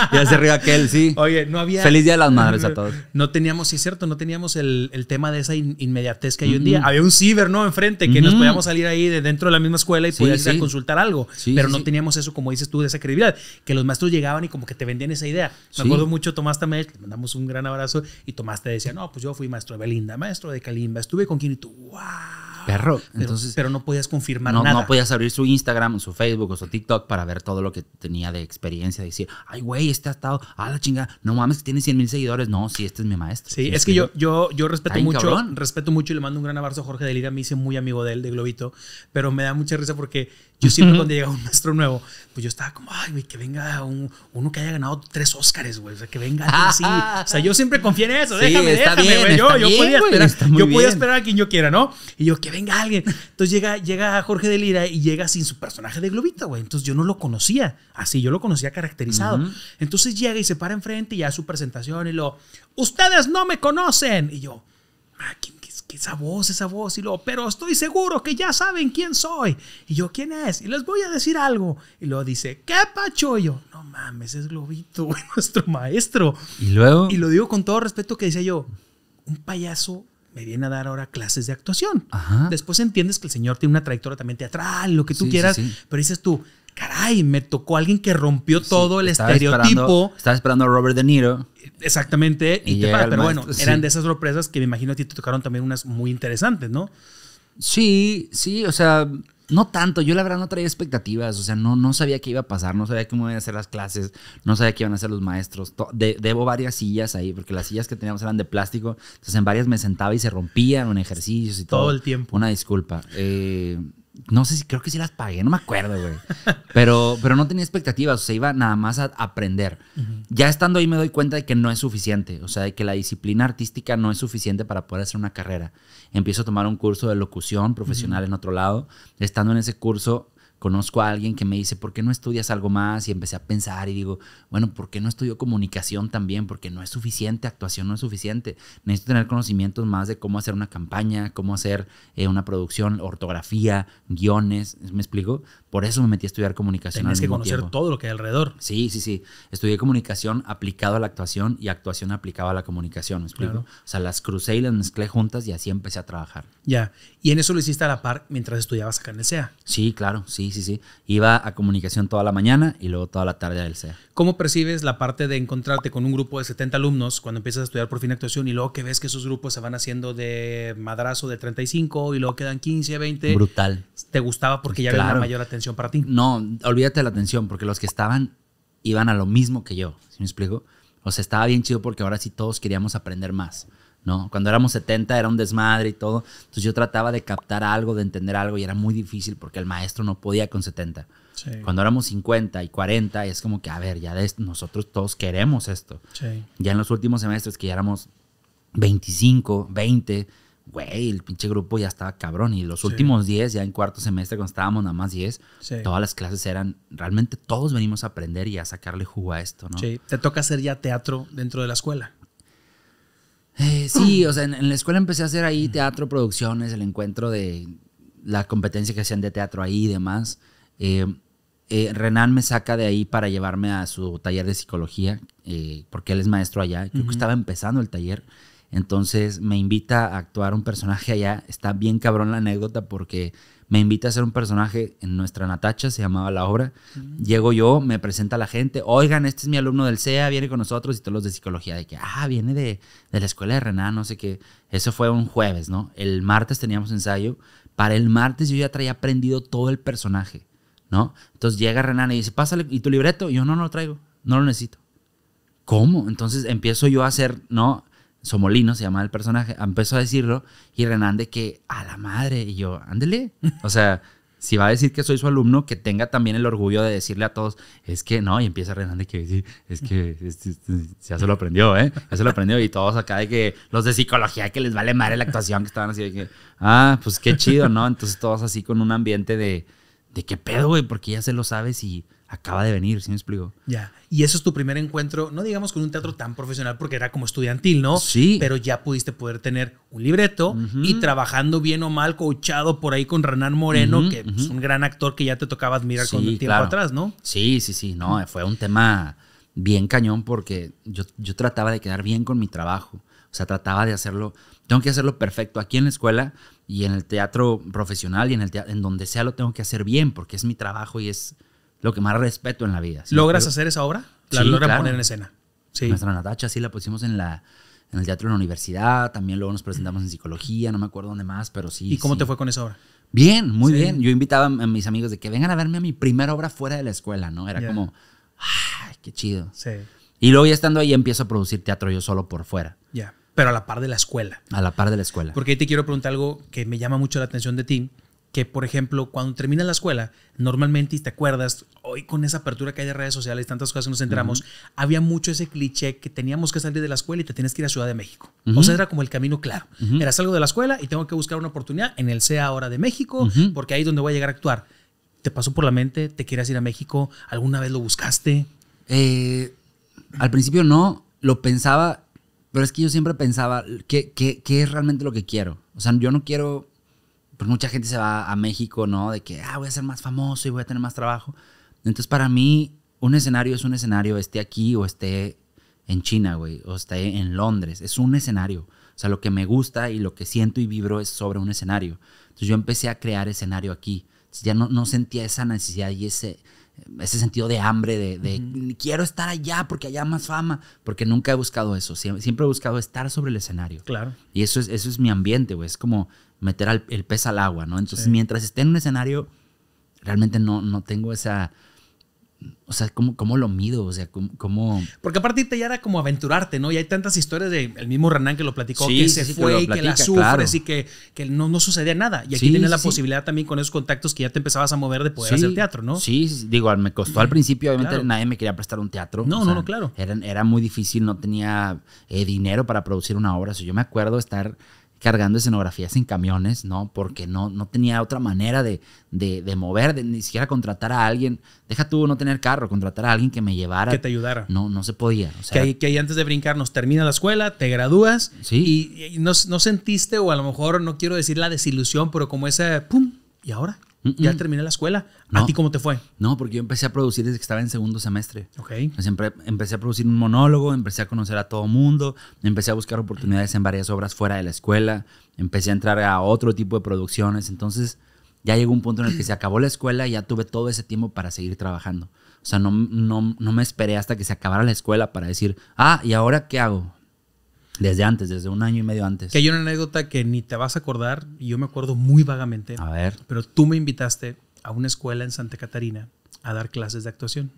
ya, se aquel, sí. Oye, no había. Feliz Día de las Madres a todos. No teníamos, sí es cierto, no teníamos el, tema de esa inmediatez que hay un hoy día. Había un ciber, ¿no? Enfrente, que nos podíamos salir ahí de dentro de la misma escuela y podíamos ir a consultar algo. pero no teníamos eso, como dices tú, de esa credibilidad. Que los maestros llegaban y como que te vendían esa idea. Me acuerdo mucho, Tomás también, mandamos un gran abrazo y Tomás te decía, no, pues yo fui maestro de Belinda, maestro de Kalimba, estuve con quien tú, Perro. Entonces, pero no podías confirmar nada. No podías abrir su Instagram, su Facebook o su TikTok para ver todo lo que tenía de experiencia. Decir, ay, güey, este ha estado a ah, la chinga No mames, tiene 100 mil seguidores. No, si este es mi maestro. Sí, es que, yo, yo, yo respeto mucho. Respeto mucho y le mando un gran abrazo a Jorge de Me hice muy amigo de él, de Globito. Pero me da mucha risa porque yo siempre cuando llega un maestro nuevo, pues yo estaba como, ay, güey, que venga uno que haya ganado tres Óscares, güey. O sea, que venga alguien así. Ah, o sea, yo siempre confié en eso. déjame, déjame, güey. Yo, yo, podía, esperar, a quien yo quiera, ¿no? Y yo, que venga alguien. Entonces llega, llega Jorge de Lira y llega sin su personaje de globito, güey. Entonces yo no lo conocía así, yo lo conocía caracterizado. Entonces llega y se para enfrente y ya su presentación y lo, ustedes no me conocen. Y yo, ah, esa voz, esa voz, y luego, pero estoy seguro que ya saben quién soy. Y yo, ¿quién es? Y les voy a decir algo. Y luego dice, ¿qué yo No mames, es Globito, nuestro maestro. Y luego. Y lo digo con todo respeto que decía yo, un payaso me viene a dar ahora clases de actuación. Después entiendes que el señor tiene una trayectoria también teatral, lo que tú quieras, pero dices tú, caray, me tocó alguien que rompió todo el estereotipo. estaba esperando a Robert De Niro. Exactamente, y, Pero bueno, eran de esas sorpresas que me imagino a ti te tocaron también unas muy interesantes, ¿no? Sí, sí, o sea, no tanto. Yo la verdad no traía expectativas, o sea, no, no sabía qué iba a pasar, no sabía cómo iban a ser las clases, no sabía qué iban a hacer los maestros. debo varias sillas ahí, porque las sillas que teníamos eran de plástico, entonces en varias me sentaba y se rompían en ejercicios y todo. Todo el tiempo. Una disculpa. Eh no sé si creo que sí las pagué, no me acuerdo, güey. Pero, pero no tenía expectativas, o sea, iba nada más a aprender. Ya estando ahí me doy cuenta de que no es suficiente, o sea, de que la disciplina artística no es suficiente para poder hacer una carrera. Empiezo a tomar un curso de locución profesional en otro lado. Estando en ese curso, conozco a alguien que me dice, ¿por qué no estudias algo más? Y empecé a pensar y digo, bueno, ¿por qué no estudio comunicación también? Porque no es suficiente, actuación no es suficiente. Necesito tener conocimientos más de cómo hacer una campaña, cómo hacer eh, una producción, ortografía, guiones, ¿me explico? Por eso me metí a estudiar comunicación. Tienes que conocer todo lo que hay alrededor. Sí, sí, sí. Estudié comunicación aplicado a la actuación y actuación aplicada a la comunicación, ¿me explico? O sea, las crucé y las mezclé juntas y así empecé a trabajar. Ya, y en eso lo hiciste a la par mientras estudiabas acá en el SEA. Sí, claro, sí, sí, sí. Iba a comunicación toda la mañana y luego toda la tarde del CEA. ¿Cómo percibes la parte de encontrarte con un grupo de 70 alumnos cuando empiezas a estudiar por fin actuación y luego que ves que esos grupos se van haciendo de madrazo de 35 y luego quedan 15, 20? Brutal. ¿Te gustaba porque pues ya era mayor atención para ti? No, olvídate de la atención porque los que estaban iban a lo mismo que yo, si me explico? O sea, estaba bien chido porque ahora sí todos queríamos aprender más. ¿no? Cuando éramos 70 era un desmadre y todo. Entonces yo trataba de captar algo, de entender algo y era muy difícil porque el maestro no podía con 70. Cuando éramos 50 y 40 es como que, a ver, ya de nosotros todos queremos esto. Ya en los últimos semestres que ya éramos 25, 20, güey, el pinche grupo ya estaba cabrón. Y los últimos 10, ya en cuarto semestre, cuando estábamos nada más 10, todas las clases eran, realmente todos venimos a aprender y a sacarle jugo a esto, ¿no? te toca hacer ya teatro dentro de la escuela. Eh, sí, o sea, en, la escuela empecé a hacer ahí teatro, producciones, el encuentro de la competencia que hacían de teatro ahí y demás. Eh, eh, Renan me saca de ahí para llevarme a su taller de psicología, porque él es maestro allá. Creo que estaba empezando el taller. Entonces me invita a actuar un personaje allá. Está bien cabrón la anécdota porque me invita a ser un personaje en nuestra Natacha, se llamaba la obra. Mm. Llego yo, me presenta a la gente, oigan, este es mi alumno del CEA, viene con nosotros y todos los de psicología, de que, ah, viene de, la escuela de Renan, no sé qué. Eso fue un jueves, ¿no? El martes teníamos ensayo. Para el martes yo ya traía aprendido todo el personaje, ¿no? Entonces llega Renan y dice, pásale, ¿y tu libreto? Y yo no, no lo traigo, no lo necesito. ¿Cómo? Entonces empiezo yo a hacer, ¿no? Somolino se llama el personaje, empezó a decirlo y Renan de que a la madre y yo, ándele. O sea, si va a decir que soy su alumno, que tenga también el orgullo de decirle a todos, es que no, y empieza Renan de que es que ya se lo aprendió, ¿eh? Ya se lo aprendió y todos acá de que los de psicología que les vale madre la actuación que estaban así de que, ah, pues qué chido, ¿no? Entonces todos así con un ambiente de, de qué pedo, güey, porque ya se lo sabes y acaba de venir, ¿sí me explico? Ya. Y eso es tu primer encuentro, no digamos con un teatro tan profesional porque era como estudiantil, ¿no? Sí. Pero ya pudiste poder tener un libreto y trabajando bien o mal, coachado por ahí con Renan Moreno, que es un gran actor que ya te tocaba admirar con un tiempo atrás, ¿no? Sí, sí, sí. No, fue un tema bien cañón porque yo, trataba de quedar bien con mi trabajo. O sea, trataba de hacerlo, tengo que hacerlo perfecto aquí en la escuela y en el teatro profesional y en, el en donde sea lo tengo que hacer bien porque es mi trabajo y es lo que más respeto en la vida. ¿Logras hacer esa obra? ¿La logras poner en escena? Sí. Nuestra Natacha sí la pusimos en la, en el teatro de la universidad, también luego nos presentamos en psicología, no me acuerdo dónde más, pero sí. ¿Y cómo te fue con esa obra? Bien, muy bien. Yo invitaba a mis amigos de que vengan a verme a mi primera obra fuera de la escuela, ¿no? Era como, ¡ay, qué chido! Sí. Y luego ya estando ahí empiezo a producir teatro yo solo por fuera. Ya, pero a la par de la escuela. A la par de la escuela. Porque ahí te quiero preguntar algo que me llama mucho la atención de ti que, por ejemplo, cuando termina la escuela, normalmente, y te acuerdas, hoy con esa apertura que hay de redes sociales, tantas cosas que nos enteramos, había mucho ese cliché que teníamos que salir de la escuela y te tienes que ir a Ciudad de México. O sea, era como el camino claro. Era salgo de la escuela y tengo que buscar una oportunidad en el sea ahora de México, porque ahí es donde voy a llegar a actuar. ¿Te pasó por la mente? ¿Te quieres ir a México? ¿Alguna vez lo buscaste? Eh, al principio no, lo pensaba, pero es que yo siempre pensaba, ¿qué, qué es realmente lo que quiero? O sea, yo no quiero pues mucha gente se va a México, ¿no? De que, ah, voy a ser más famoso y voy a tener más trabajo. Entonces, para mí, un escenario es un escenario, esté aquí o esté en China, güey, o esté en Londres. Es un escenario. O sea, lo que me gusta y lo que siento y vibro es sobre un escenario. Entonces, yo empecé a crear escenario aquí. ya no, no sentía esa necesidad y ese, ese sentido de hambre, de, quiero estar allá porque allá más fama, porque nunca he buscado eso, siempre, he buscado estar sobre el escenario. Claro. Y eso es, eso es mi ambiente, güey, es como meter el pez al agua, ¿no? Entonces, mientras esté en un escenario, realmente no, no tengo esa o sea, ¿cómo, lo mido? O sea, ¿cómo, Porque aparte ya era como aventurarte, ¿no? Y hay tantas historias del mismo Renan que lo platicó, que se fue, y que la sufres y que, no, no, sucedía nada. Y aquí tienes la posibilidad también con esos contactos que ya te empezabas a mover de poder hacer teatro, ¿no? Sí, digo, me costó al principio, obviamente nadie me quería prestar un teatro. No, no, no, claro. Era, era muy difícil, no tenía eh, dinero para producir una obra. O yo me acuerdo estar cargando escenografías en camiones, ¿no? Porque no, no tenía otra manera de, mover, ni siquiera contratar a alguien. Deja tú no tener carro, contratar a alguien que me llevara. Que te ayudara. No, no se podía. que, ahí, antes de nos termina la escuela, te gradúas ¿Sí? y, no, no, sentiste, o a lo mejor no quiero decir la desilusión, pero como esa, ¡pum! ¿Y ahora? Ya terminé la escuela. ¿A ti cómo te fue? No, porque yo empecé a producir desde que estaba en segundo semestre. Ok. Siempre empecé a producir un monólogo, empecé a conocer a todo mundo, empecé a buscar oportunidades en varias obras fuera de la escuela, empecé a entrar a otro tipo de producciones. Entonces, ya llegó un punto en el que se acabó la escuela y ya tuve todo ese tiempo para seguir trabajando. O sea, no, no, no me esperé hasta que se acabara la escuela para decir, ah, ¿y ahora qué hago? Desde antes, desde un año y medio antes. Que hay una anécdota que ni te vas a acordar, y yo me acuerdo muy vagamente. A ver. Pero tú me invitaste a una escuela en Santa Catarina a dar clases de actuación.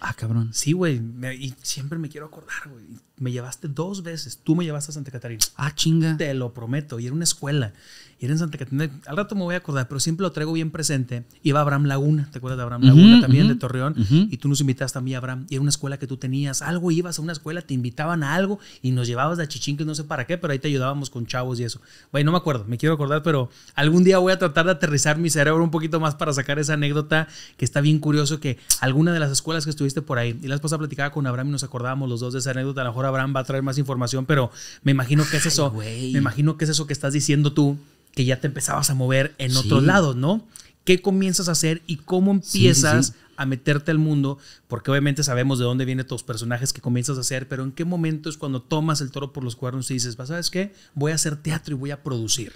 Ah, cabrón. Sí, güey. Y siempre me quiero acordar, güey. Me llevaste dos veces. Tú me llevaste a Santa Catarina. Ah, chinga. Te lo prometo. Y era una escuela. Y era en Santa Catarina. Al rato me voy a acordar, pero siempre lo traigo bien presente. Iba Abraham Laguna, ¿te acuerdas de Abraham Laguna también de Torreón? Y tú nos invitaste también, Abraham. Y era una escuela que tú tenías algo, ibas a una escuela, te invitaban a algo y nos llevabas de que no sé para qué, pero ahí te ayudábamos con chavos y eso. Bueno, no me acuerdo, me quiero acordar, pero algún día voy a tratar de aterrizar mi cerebro un poquito más para sacar esa anécdota que está bien curioso que alguna de las escuelas que estuviste por ahí, y la esposa platicaba con Abraham y nos acordábamos los dos de esa anécdota. A lo mejor Abraham va a traer más información, pero me imagino que es eso. me imagino que es eso que estás diciendo tú que ya te empezabas a mover en otro lado, ¿no? ¿Qué comienzas a hacer y cómo empiezas a meterte al mundo? Porque obviamente sabemos de dónde vienen tus personajes que comienzas a hacer, pero ¿en qué momento es cuando tomas el toro por los cuernos y dices, ¿sabes qué? Voy a hacer teatro y voy a producir.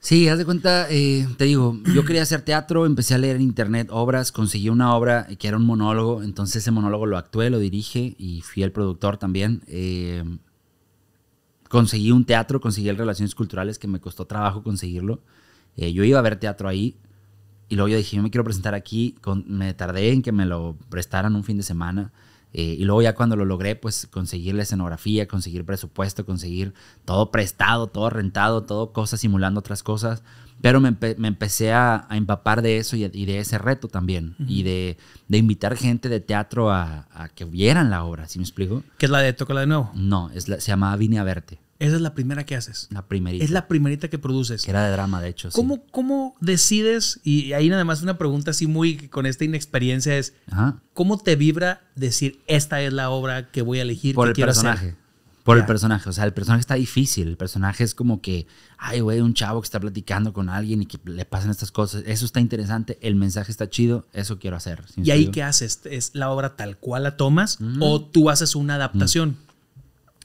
Sí, haz de cuenta, eh, te digo, yo quería hacer teatro, empecé a leer en internet obras, conseguí una obra que era un monólogo, entonces ese monólogo lo actué, lo dirige y fui el productor también. Eh, conseguí un teatro, conseguí Relaciones Culturales, que me costó trabajo conseguirlo. Eh, yo iba a ver teatro ahí y luego yo dije, yo me quiero presentar aquí. me tardé en que me lo prestaran un fin de semana. Eh, y luego ya cuando lo logré, pues conseguir la escenografía, conseguir presupuesto, conseguir todo prestado, todo rentado, todo cosas simulando otras cosas. Pero me, empecé a, empapar de eso y, de ese reto también. Y de, invitar gente de teatro a, que vieran la obra, si me explico? ¿Qué es la de Tócala de Nuevo? No, es se llama Vine a Verte. Esa es la primera que haces. La primerita. Es la primerita que produces. Que era de drama, de hecho. ¿Cómo, ¿cómo decides? Y ahí nada más una pregunta así muy con esta inexperiencia es, ¿cómo te vibra decir esta es la obra que voy a elegir? Por el personaje. Por el personaje. O sea, el personaje está difícil. El personaje es como que, ay, güey, un chavo que está platicando con alguien y que le pasan estas cosas. Eso está interesante. El mensaje está chido. Eso quiero hacer. ¿Y ahí qué haces? ¿Es la obra tal cual la tomas mm. o tú haces una adaptación?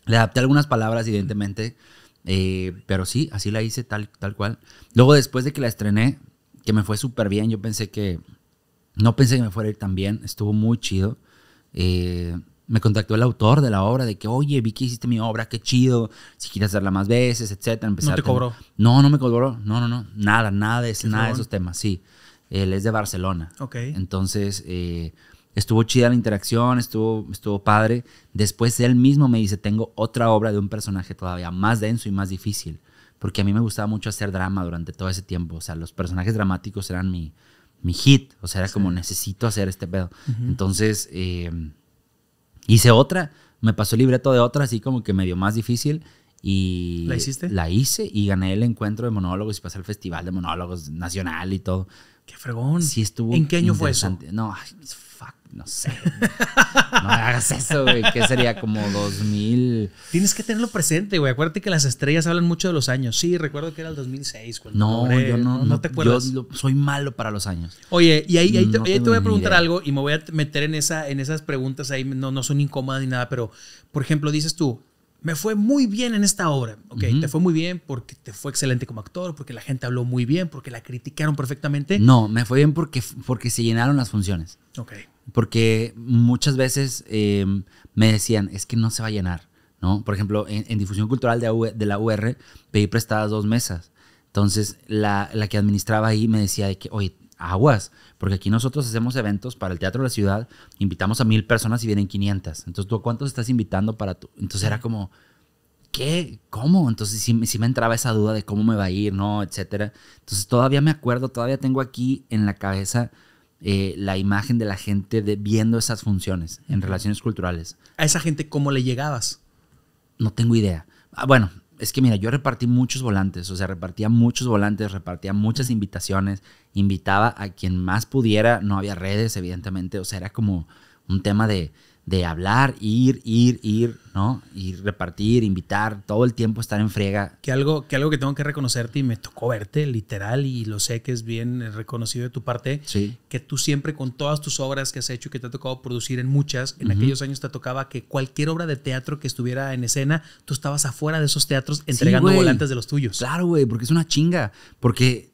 Le adapté algunas palabras, evidentemente, eh, pero sí, así la hice tal, tal cual. Luego, después de que la estrené, que me fue súper bien, yo pensé que, no pensé que me fuera a ir tan bien, estuvo muy chido. Eh, me contactó el autor de la obra de que, oye, vi que hiciste mi obra, qué chido, si quieres hacerla más veces, etcétera. ¿No te cobró? No, no me cobró, no, no, no, nada, nada de, nada de esos temas, sí. Él es de Barcelona. Ok. Entonces, eh, estuvo chida la interacción, estuvo, estuvo padre. Después él mismo me dice, tengo otra obra de un personaje todavía más denso y más difícil, porque a mí me gustaba mucho hacer drama durante todo ese tiempo, o sea, los personajes dramáticos eran mi, mi hit, o sea, era como necesito hacer este pedo. Entonces, eh, hice otra, me pasó el libreto de otra, así como que medio más difícil. Y ¿La hiciste? La hice y gané el encuentro de monólogos y pasé al Festival de Monólogos Nacional y todo. ¡Qué fregón! Sí, estuvo. ¿En qué año fue eso? No, no sé. No hagas eso, güey. ¿Qué sería como 2000? Tienes que tenerlo presente, güey. Acuérdate que las estrellas hablan mucho de los años. Sí, recuerdo que era el 2006. Cuando no, yo no, no, te acuerdas. Yo soy malo para los años. Oye, y ahí, te, voy a preguntar algo y me voy a meter en, esa, en esas preguntas ahí. No, no son incómodas ni nada, pero, por ejemplo, dices tú, me fue muy bien en esta obra. Ok, te fue muy bien porque te fue excelente como actor, porque la gente habló muy bien, porque la criticaron perfectamente. No, me fue bien porque, porque se llenaron las funciones. Ok. Porque muchas veces eh, me decían, es que no se va a llenar, ¿no? Por ejemplo, en, difusión cultural de, la UR pedí prestadas dos mesas. Entonces, la, que administraba ahí me decía que, oye, aguas, porque aquí nosotros hacemos eventos para el Teatro de la Ciudad, invitamos a mil personas y vienen 500. Entonces, ¿tú cuántos estás invitando para tú? Entonces era como, ¿qué? ¿Cómo? Entonces sí, me entraba esa duda de cómo me va a ir, ¿no? Etcétera. Entonces todavía me acuerdo, todavía tengo aquí en la cabeza eh, la imagen de la gente viendo esas funciones en relaciones culturales. ¿A esa gente cómo le llegabas? No tengo idea. Ah, bueno, es que mira, yo repartí muchos volantes, o sea, repartía muchos volantes, repartía muchas invitaciones, invitaba a quien más pudiera, no había redes, evidentemente, o sea, era como un tema de, de hablar, ir, ir, ir, ¿no? Ir, repartir, invitar, todo el tiempo estar en friega. Que algo que, algo que tengo que reconocerte y me tocó verte, literal, y lo sé que es bien eh, reconocido de tu parte, sí. que tú siempre con todas tus obras que has hecho y que te ha tocado producir en muchas, en aquellos años te tocaba que cualquier obra de teatro que estuviera en escena, tú estabas afuera de esos teatros entregando volantes de los tuyos. Claro, güey, porque es una chinga, porque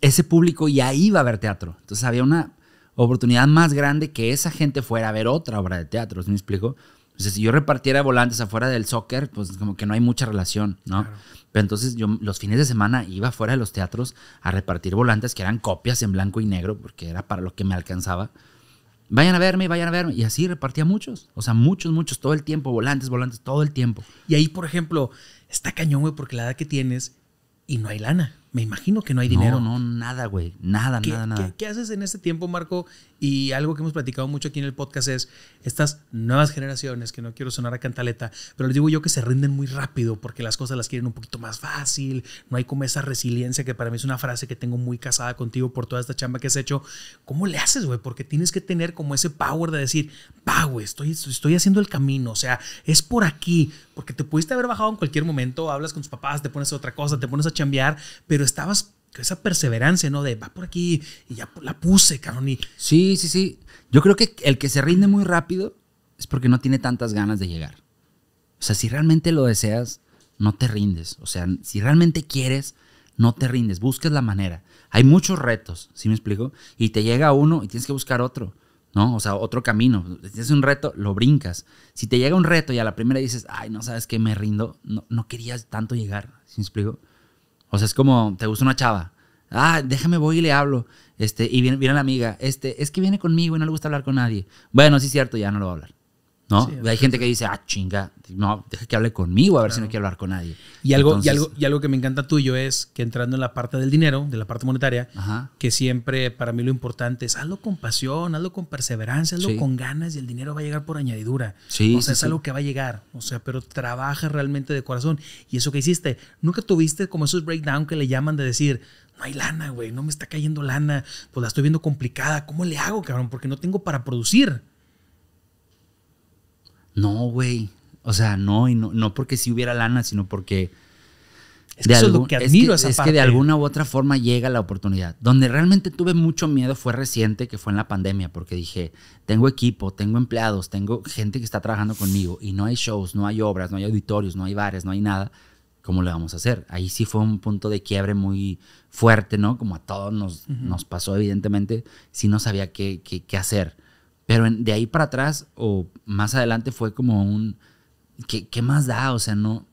ese público ya iba a ver teatro. Entonces había una oportunidad más grande que esa gente fuera a ver otra obra de teatro, me explico? O sea, si yo repartiera volantes afuera del soccer, pues como que no hay mucha relación, ¿no? Pero entonces yo los fines de semana iba fuera de los teatros a repartir volantes que eran copias en blanco y negro, porque era para lo que me alcanzaba. Vayan a verme, vayan a verme. Y así repartía muchos. O sea, muchos, muchos, todo el tiempo, volantes, volantes, todo el tiempo. Y ahí, por ejemplo, está cañón, güey, porque la edad que tienes y no hay lana me imagino que no hay dinero. No, no, nada, güey. Nada, nada, nada. ¿qué, haces en este tiempo, Marco? Y algo que hemos platicado mucho aquí en el podcast es estas nuevas generaciones, que no quiero sonar a cantaleta, pero les digo yo que se rinden muy rápido porque las cosas las quieren un poquito más fácil. No hay como esa resiliencia que para mí es una frase que tengo muy casada contigo por toda esta chamba que has hecho. ¿Cómo le haces, güey? Porque tienes que tener como ese power de decir, pa, güey, estoy, estoy haciendo el camino. O sea, es por aquí. Porque te pudiste haber bajado en cualquier momento, hablas con tus papás, te pones a otra cosa, te pones a chambear, pero estabas esa perseverancia, ¿no? De va por aquí y ya la puse, cabrón. Y... Sí, sí, sí. Yo creo que el que se rinde muy rápido es porque no tiene tantas ganas de llegar. O sea, si realmente lo deseas, no te rindes. O sea, si realmente quieres, no te rindes. Buscas la manera. Hay muchos retos, ¿sí me explico? Y te llega uno y tienes que buscar otro, ¿no? O sea, otro camino. Si es un reto, lo brincas. Si te llega un reto y a la primera dices, ay, no sabes que me rindo, no, no querías tanto llegar, ¿sí me explico? O sea, es como, te gusta una chava. Ah, déjame voy y le hablo. Este, y viene, viene la amiga. Este, es que viene conmigo y no le gusta hablar con nadie. Bueno, sí, cierto, ya no lo va a hablar. ¿no? Hay gente que dice, ah, chinga, no, deja que hable conmigo, a ver si no quiero hablar con nadie. Y algo, y, algo, que me encanta tuyo es que entrando en la parte del dinero, de la parte monetaria, que siempre para mí lo importante es hazlo con pasión, hazlo con perseverancia, hazlo con ganas y el dinero va a llegar por añadidura. o sea, es algo que va a llegar, o sea, pero trabaja realmente de corazón. Y eso que hiciste, nunca tuviste como esos breakdown que le llaman de decir, no hay lana, güey, no me está cayendo lana, pues la estoy viendo complicada, ¿cómo le hago, cabrón? Porque no tengo para producir. No, güey. O sea, no, y no, no porque si hubiera lana, sino porque. Es que de es lo que de alguna u otra forma llega la oportunidad. Donde realmente tuve mucho miedo fue reciente, que fue en la pandemia, porque dije, tengo equipo, tengo empleados, tengo gente que está trabajando conmigo y no hay shows, no hay obras, no hay auditorios, no hay bares, no hay nada. ¿Cómo le vamos a hacer? Ahí sí fue un punto de quiebre muy fuerte, ¿no? Como a todos nos, nos pasó, evidentemente, sí no sabía qué, qué, qué hacer. Pero de ahí para atrás o más adelante fue como un, ¿qué, más da? O sea, no,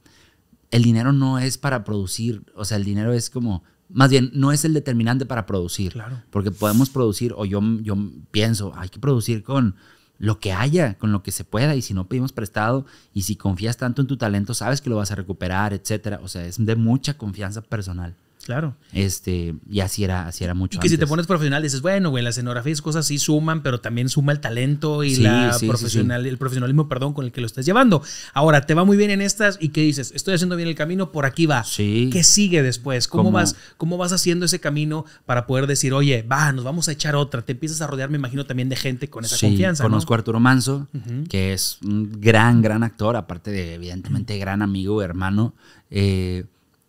el dinero no es para producir, o sea, el dinero es como, más bien, no es el determinante para producir. Porque podemos producir, o yo, yo pienso, hay que producir con lo que haya, con lo que se pueda, y si no pedimos prestado, y si confías tanto en tu talento, sabes que lo vas a recuperar, etcétera. O sea, es de mucha confianza personal. Claro. Este, y así era, así era mucho. Y que si te pones profesional dices, bueno, güey, la escenografía y cosas sí suman, pero también suma el talento y la profesional, el profesionalismo, perdón, con el que lo estás llevando. Ahora, te va muy bien en estas y qué dices, estoy haciendo bien el camino, por aquí va. Sí. ¿Qué sigue después? ¿Cómo, vas cómo vas haciendo ese camino para poder decir, "Oye, va, nos vamos a echar otra"? Te empiezas a rodear, me imagino también de gente con esa confianza, conozco a Arturo Manso, que es un gran gran actor, aparte de evidentemente gran amigo, hermano, eh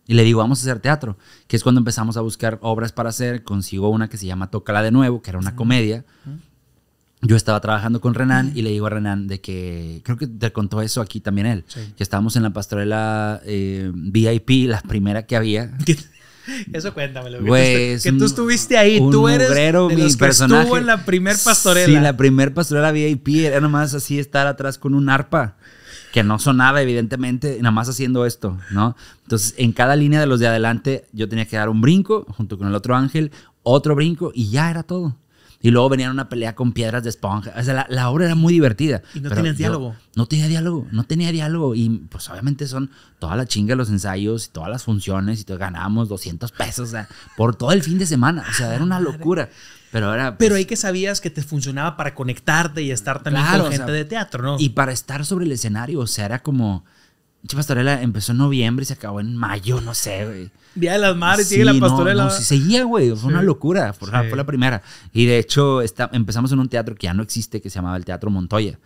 y le digo, vamos a hacer teatro, que es cuando empezamos a buscar obras para hacer. Consigo una que se llama Tócala de nuevo, que era una comedia. Yo estaba trabajando con Renan y le digo a Renan de que, creo que te contó eso aquí también él, que estábamos en la pastorela eh, VIP, la primera que había. Eso cuéntamelo. que, tú, estuviste ahí, tú eres mugrero, de los que estuvo en la primer pastorela. Sí, la primer pastorela VIP era nomás así estar atrás con un arpa que no sonaba evidentemente, nada más haciendo esto, ¿no? Entonces, en cada línea de los de adelante yo tenía que dar un brinco junto con el otro ángel, otro brinco y ya era todo. Y luego venían una pelea con piedras de esponja. O sea, la, obra era muy divertida. Y no tenía diálogo. No tenía diálogo, no tenía diálogo. Y pues obviamente son toda la chinga los ensayos y todas las funciones y todo, ganamos 200 pesos por todo el fin de semana. O sea, era una locura. Pero ahora. pero pues ahí que sabías que te funcionaba para conectarte y estar también con gente de teatro, ¿no? Y para estar sobre el escenario, o sea, era como. Che pastorela empezó en noviembre y se acabó en mayo, no sé, güey. Día de las Madres, sigue la pastorela. sí, seguía, güey. Fue una locura. Fue, la primera. Y de hecho, está, empezamos en un teatro que ya no existe, que se llamaba el Teatro Montoya.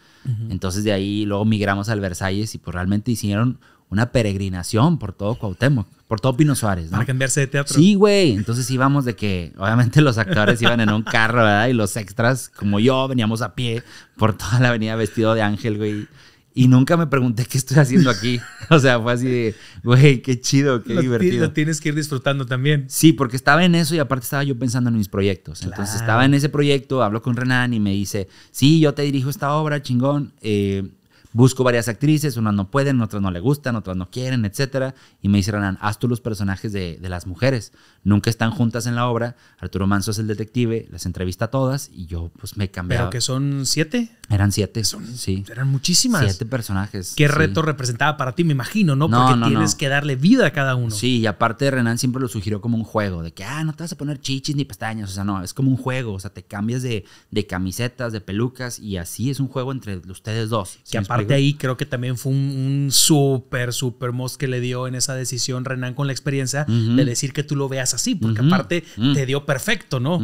Entonces de ahí luego migramos al Versalles y pues realmente hicieron una peregrinación por todo Cuauhtémoc, por todo Pino Suárez. ¿no? Para cambiarse de teatro. Sí, güey. Entonces íbamos de que, obviamente los actores iban en un carro, ¿verdad? Y los extras, como yo, veníamos a pie por toda la avenida vestido de ángel, güey. Y nunca me pregunté qué estoy haciendo aquí. O sea, fue así de, güey, qué chido, qué divertido. Lo tienes que ir disfrutando también. Sí, porque estaba en eso y aparte estaba yo pensando en mis proyectos. Entonces estaba en ese proyecto, hablo con Renan y me dice, sí, yo te dirijo esta obra, chingón. Eh, Busco varias actrices, unas no pueden, otras no le gustan, otras no quieren, etc. Y me dice Renan, haz tú los personajes de, las mujeres. Nunca están juntas en la obra. Arturo Manso es el detective, las entrevista a todas y yo pues me cambiaba. ¿Pero que son siete? Eran siete, son, sí. Eran muchísimas. Siete personajes. ¿Qué reto representaba para ti? Me imagino, ¿no? Porque tienes que darle vida a cada uno. Sí, y aparte Renan siempre lo sugirió como un juego, de que, ah, no te vas a poner chichis ni pestañas, o sea, no, es como un juego, o sea, te cambias de, camisetas, de pelucas y así es un juego entre ustedes dos. que aparte aparte ahí creo que también fue un, súper, súper mos que le dio en esa decisión Renan con la experiencia de decir que tú lo veas así, porque aparte te dio perfecto, ¿no?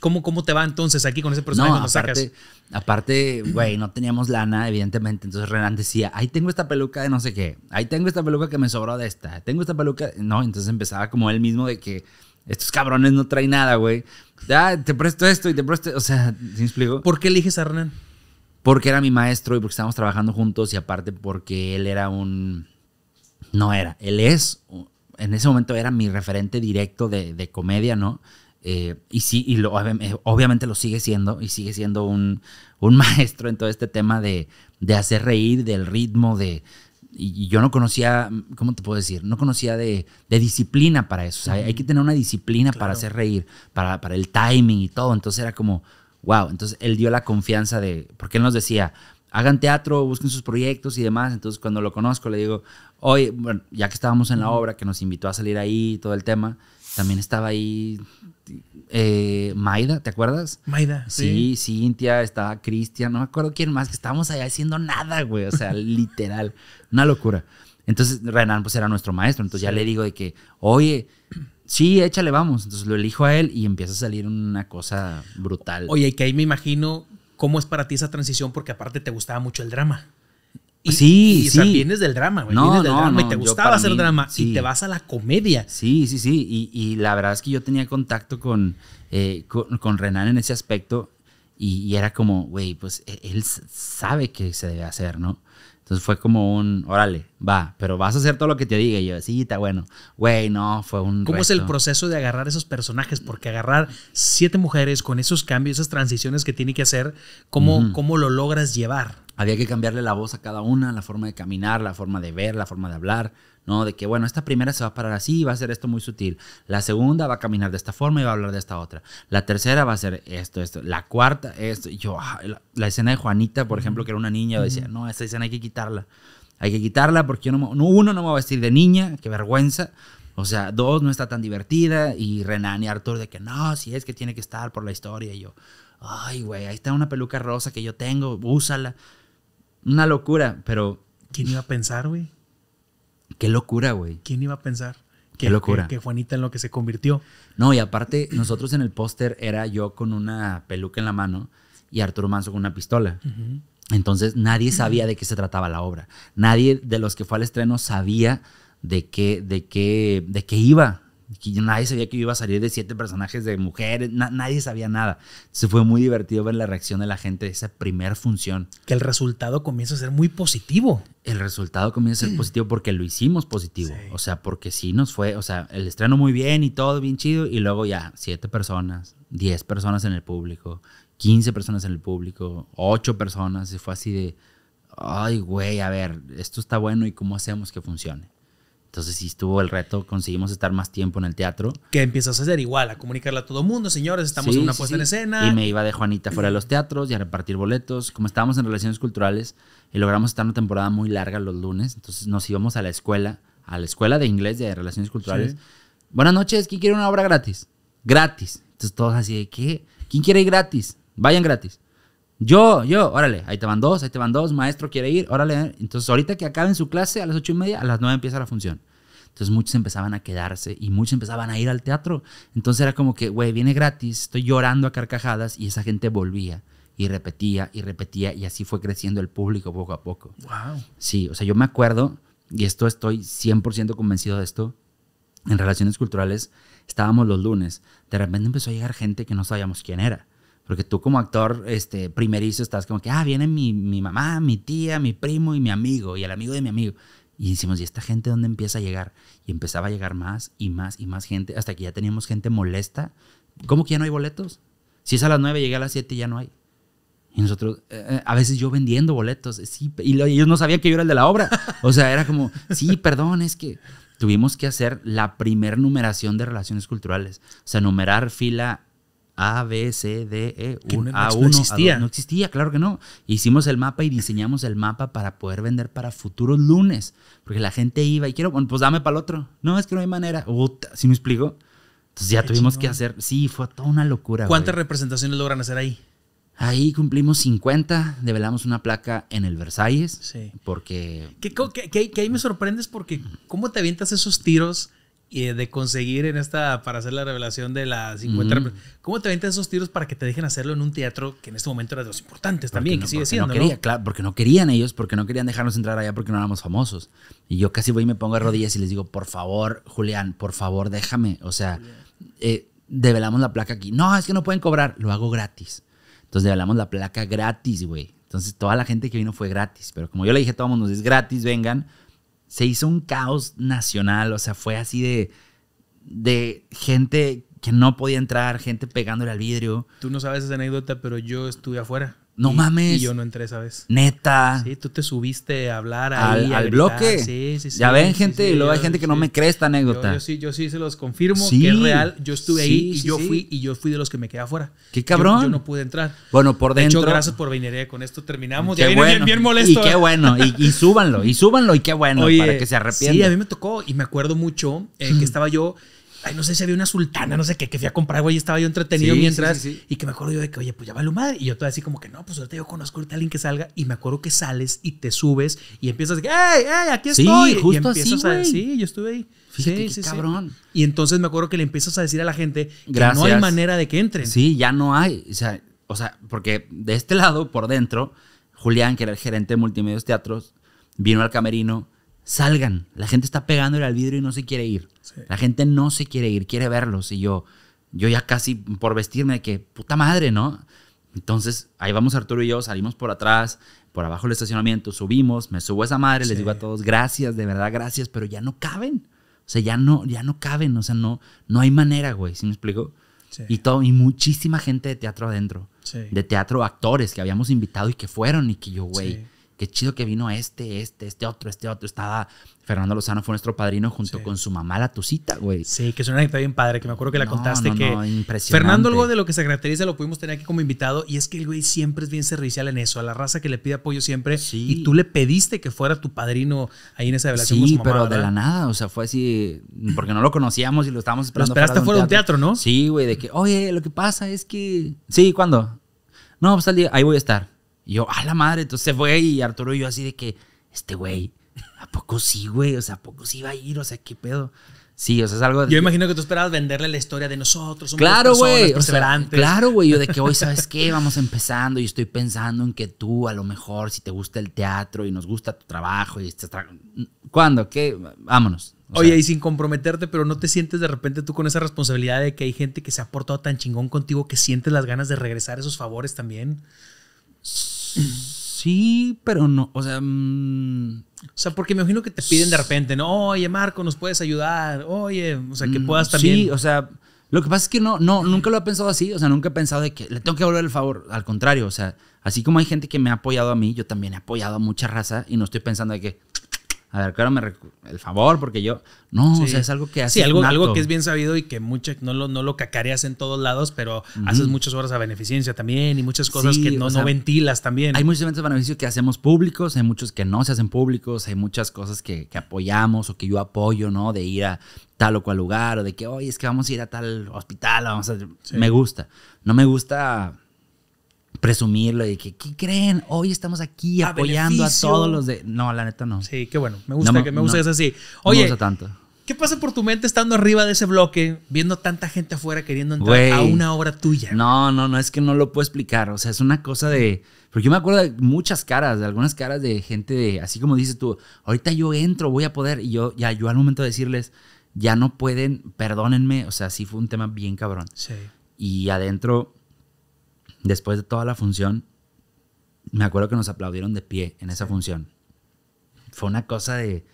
¿Cómo, ¿Cómo, te va entonces aquí con ese personaje no, aparte, sacas? Aparte, güey, no teníamos lana, evidentemente. Entonces Renan decía, ahí tengo esta peluca de no sé qué. Ahí tengo esta peluca que me sobró de esta. Tengo esta peluca... No, entonces empezaba como él mismo de que estos cabrones no traen nada, güey. Ya, te presto esto y te presto... O sea, se explico? ¿Por qué eliges a Renan? porque era mi maestro y porque estábamos trabajando juntos y aparte porque él era un... No era, él es, en ese momento era mi referente directo de, comedia, ¿no? Eh, y sí, y eh, obviamente lo sigue siendo, y sigue siendo un, maestro en todo este tema de, hacer reír, del ritmo, de... Y yo no conocía, ¿cómo te puedo decir? No conocía de, disciplina para eso. hay que tener una disciplina para hacer reír, para, para el timing y todo. Entonces era como, wow, entonces él dio la confianza de, porque él nos decía, hagan teatro, busquen sus proyectos y demás. Entonces cuando lo conozco le digo, oye, bueno, ya que estábamos en la obra, que nos invitó a salir ahí, todo el tema, también estaba ahí eh, Maida, ¿te acuerdas? Maida. Sí, sí. Cintia, estaba Cristian, no me acuerdo quién más, que estábamos allá haciendo nada, güey, o sea, literal, una locura. Entonces Renan pues era nuestro maestro, entonces ya le digo de que, oye, sí, échale, vamos. Entonces lo elijo a él y empieza a salir una cosa brutal. Oye, que ahí me imagino cómo es para ti esa transición, porque aparte te gustaba mucho el drama. sí, sí. vienes del drama, güey. vienes del drama y te gustaba hacer drama y te vas a la comedia. Sí, sí, sí. Y, la verdad es que yo tenía contacto con, eh, con, Renan en ese aspecto y, era como, güey, pues e, él sabe que se debe hacer, ¿no? Entonces fue como un, órale, va, pero vas a hacer todo lo que te diga. Y yo, sí, está bueno. Güey, no, fue un. ¿Cómo es el proceso de agarrar esos personajes? Porque agarrar siete mujeres con esos cambios, esas transiciones que tiene que hacer, ¿cómo, cómo lo logras llevar? Había que cambiarle la voz a cada una, la forma de caminar, la forma de ver, la forma de hablar. ¿no? De que, bueno, esta primera se va a parar así, va a ser esto muy sutil. La segunda va a caminar de esta forma y va a hablar de esta otra. La tercera va a ser esto, esto. La cuarta, esto. yo, ah, la, escena de Juanita, por ejemplo, que era una niña, decía, no, esta escena hay que quitarla. Hay que quitarla porque yo no, uno no me va a vestir de niña, qué vergüenza. O sea, dos, no está tan divertida. Y Renan y Arthur de que no, si es que tiene que estar por la historia. Y yo, ay, güey, ahí está una peluca rosa que yo tengo, úsala. Una locura, pero... ¿Quién iba a pensar, güey? Qué locura, güey. ¿Quién iba a pensar? Que, Qué locura. Que, Juanita en lo que se convirtió. No, y aparte, nosotros en el póster era yo con una peluca en la mano y Arturo Manso con una pistola. Entonces nadie sabía de qué se trataba la obra. Nadie de los que fue al estreno sabía de qué, de qué, de qué iba nadie sabía que iba a salir de siete personajes de mujeres, nadie sabía nada. Se fue muy divertido ver la reacción de la gente de esa primer función. Que el resultado comienza a ser muy positivo. El resultado comienza a ser positivo porque lo hicimos positivo. O sea, porque sí nos fue, o sea, el estreno muy bien y todo bien chido y luego ya siete personas, diez personas en el público, quince personas en el público, ocho personas se fue así de, ay güey, a ver, esto está bueno y cómo hacemos que funcione. Entonces sí estuvo el reto, conseguimos estar más tiempo en el teatro. Que empiezas a hacer igual, a comunicarle a todo mundo, señores, estamos en una puesta en escena. Y me iba de Juanita fuera de los teatros y a repartir boletos. Como estábamos en relaciones culturales y eh, logramos estar una temporada muy larga los lunes, entonces nos íbamos a la escuela, a la escuela de inglés de relaciones culturales. Buenas noches, ¿quién quiere una obra gratis? Gratis. Entonces todos así de, ¿qué? ¿Quién quiere ir gratis? Vayan gratis. Yo, yo, órale, ahí te van dos, ahí te van dos, maestro quiere ir, órale. Entonces, ahorita que acaben su clase a las ocho y media, a las nueve empieza la función. Entonces, muchos empezaban a quedarse y muchos empezaban a ir al teatro. Entonces, era como que, güey, viene gratis, estoy llorando a carcajadas y esa gente volvía y repetía y repetía y así fue creciendo el público poco a poco. Wow. Sí, o sea, yo me acuerdo, y esto estoy 100% convencido de esto, en relaciones culturales estábamos los lunes, de repente empezó a llegar gente que no sabíamos quién era. Porque tú como actor este, primerizo estás como que, ah, viene mi, mi mamá, mi tía, mi primo y mi amigo y el amigo de mi amigo. Y decimos, ¿y esta gente dónde empieza a llegar? Y empezaba a llegar más y más y más gente, hasta que ya teníamos gente molesta. ¿Cómo que ya no hay boletos? Si es a las nueve, llegué a las 7 y ya no hay. Y nosotros, eh, eh, a veces yo vendiendo boletos, sí, y ellos no sabían que yo era el de la obra. O sea, era como, sí, perdón, es que tuvimos que hacer la primer numeración de relaciones culturales. O sea, numerar fila a, B, C, D, E, un, no, a no existía. no existía, claro que no. Hicimos el mapa y diseñamos el mapa para poder vender para futuros lunes. Porque la gente iba y quiero, bueno, pues dame para el otro. No, es que no hay manera. Si me explico? Entonces ya tuvimos que hacer. Sí, fue toda una locura. ¿Cuántas representaciones logran hacer ahí? Ahí cumplimos 50, develamos una placa en el Versalles. Sí. Porque. que ahí me sorprendes porque, ¿cómo te avientas esos tiros? Eh, de conseguir en esta, para hacer la revelación de las 50. ¿Cómo te aventas esos tiros para que te dejen hacerlo en un teatro que en este momento era de los importantes también, que sigue siendo? No quería, Claro, porque no querían ellos, porque no querían dejarnos entrar allá porque no éramos famosos. Y yo casi voy y me pongo a rodillas y les digo, por favor, Julián, por favor, déjame. O sea, eh, develamos la placa aquí. No, es que no pueden cobrar, lo hago gratis. Entonces develamos la placa gratis, güey. Entonces toda la gente que vino fue gratis. Pero como yo le dije a nos es gratis, vengan se hizo un caos nacional, o sea, fue así de, de gente que no podía entrar, gente pegándole al vidrio. Tú no sabes esa anécdota, pero yo estuve afuera. No mames. Y yo no entré esa Neta. Sí, tú te subiste a hablar al, bloque. Sí, sí, sí. Ya ven, gente, y luego hay gente que no me cree esta anécdota. Yo, sí, yo sí se los confirmo que es real. Yo estuve ahí y yo fui y yo fui de los que me quedé afuera. Qué cabrón. Yo, no pude entrar. Bueno, por dentro. De hecho, gracias por venir. Eh, con esto terminamos. Qué bueno. bien, bien, molesto. Y qué eh. bueno. Y, y, súbanlo, y súbanlo, y qué bueno para que se arrepientan. Sí, a mí me tocó y me acuerdo mucho eh, que estaba yo Ay, no sé si había una sultana, no sé qué, que fui a comprar, güey, estaba yo entretenido mientras. y que me acuerdo yo de que, oye, pues ya va vale madre. Y yo todo así como que, no, pues ahorita yo conozco a alguien que salga. Y me acuerdo que sales y te subes y empiezas, ¡ey, ey, aquí estoy! Justo y empiezas así, a sí, yo estuve ahí. sí, qué cabrón. Y entonces me acuerdo que le empiezas a decir a la gente que no hay manera de que entren. Sí, ya no hay. O sea, o sea, porque de este lado, por dentro, Julián, que era el gerente de Multimedios Teatros, vino al camerino salgan. La gente está pegándole al vidrio y no se quiere ir. La gente no se quiere ir, quiere verlos. Y yo, yo ya casi por vestirme de que, puta madre, ¿no? Entonces, ahí vamos Arturo y yo, salimos por atrás, por abajo del estacionamiento, subimos, me subo a esa madre, les digo a todos, gracias, de verdad, gracias, pero ya no caben. O sea, ya no, ya no caben, o sea, no, no hay manera, güey, si me explico? Y, todo, y muchísima gente de teatro adentro, de teatro actores que habíamos invitado y que fueron y que yo, güey, qué chido que vino este, este, este otro, este otro. Estaba Fernando Lozano, fue nuestro padrino junto con su mamá, la Tucita, güey. Sí, que es una bien padre, que me acuerdo que la contaste. que Fernando, algo de lo que se caracteriza, lo pudimos tener aquí como invitado, y es que el güey siempre es bien servicial en eso, a la raza que le pide apoyo siempre. Y tú le pediste que fuera tu padrino ahí en esa relación. Sí, con pero de la nada, o sea, fue así, porque no lo conocíamos y lo estábamos esperando. Lo esperaste fuera de un teatro, ¿no? Sí, güey, de que, oye, lo que pasa es que. Sí, ¿cuándo? No, pues al día, ahí voy a estar. Y yo, a la madre, entonces se fue y Arturo y yo así de que, este güey, ¿a poco sí, güey? O sea, ¿a poco sí va a ir? O sea, ¿qué pedo? Sí, o sea, es algo... Yo imagino que tú esperabas venderle la historia de nosotros. Somos claro, güey. claro, güey. Yo de que hoy, ¿sabes qué? Vamos empezando y estoy pensando en que tú, a lo mejor, si te gusta el teatro y nos gusta tu trabajo y este ¿Cuándo? ¿Qué? Vámonos. Oye, y sin comprometerte, pero no te sientes de repente tú con esa responsabilidad de que hay gente que se ha portado tan chingón contigo que sientes las ganas de regresar esos favores también. Sí, pero no. O sea. Mm, o sea, porque me imagino que te piden de repente, ¿no? Oye, Marco, ¿nos puedes ayudar? Oye, o sea, que mm, puedas también. Sí, o sea. Lo que pasa es que no, no, nunca lo he pensado así, o sea, nunca he pensado de que le tengo que volver el favor, al contrario, o sea, así como hay gente que me ha apoyado a mí, yo también he apoyado a mucha raza y no estoy pensando de que, a ver, claro, el favor, porque yo. No, o sea, es algo que haces. Sí, algo, algo que es bien sabido y que mucha, no, lo, no lo cacareas en todos lados, pero haces muchas horas a beneficencia también y muchas cosas que no, no ventilas también. Hay muchos eventos de beneficio que hacemos públicos, hay muchos que no se hacen públicos, hay muchas cosas que, apoyamos o que yo apoyo, ¿no? De ir a tal o cual lugar o de que, oye, es que vamos a ir a tal hospital, vamos a. Me gusta. No me gusta presumirlo y que, ¿qué creen? Hoy estamos aquí apoyando a todos los de... No, la neta no. Sí, qué bueno. Me gusta, que me gusta así. Oye, ¿Qué pasa por tu mente estando arriba de ese bloque, viendo tanta gente afuera queriendo entrar a una obra tuya? No, no, no, es que no lo puedo explicar. O sea, es una cosa de. Porque yo me acuerdo de muchas caras, de algunas caras de gente de. Así como dices tú, ahorita yo entro, voy a poder. Y yo, ya, yo al momento de decirles, ya no pueden, perdónenme. O sea, sí fue un tema bien cabrón. Sí. Y adentro Después de toda la función, me acuerdo que nos aplaudieron de pie en esa función. Fue una cosa de...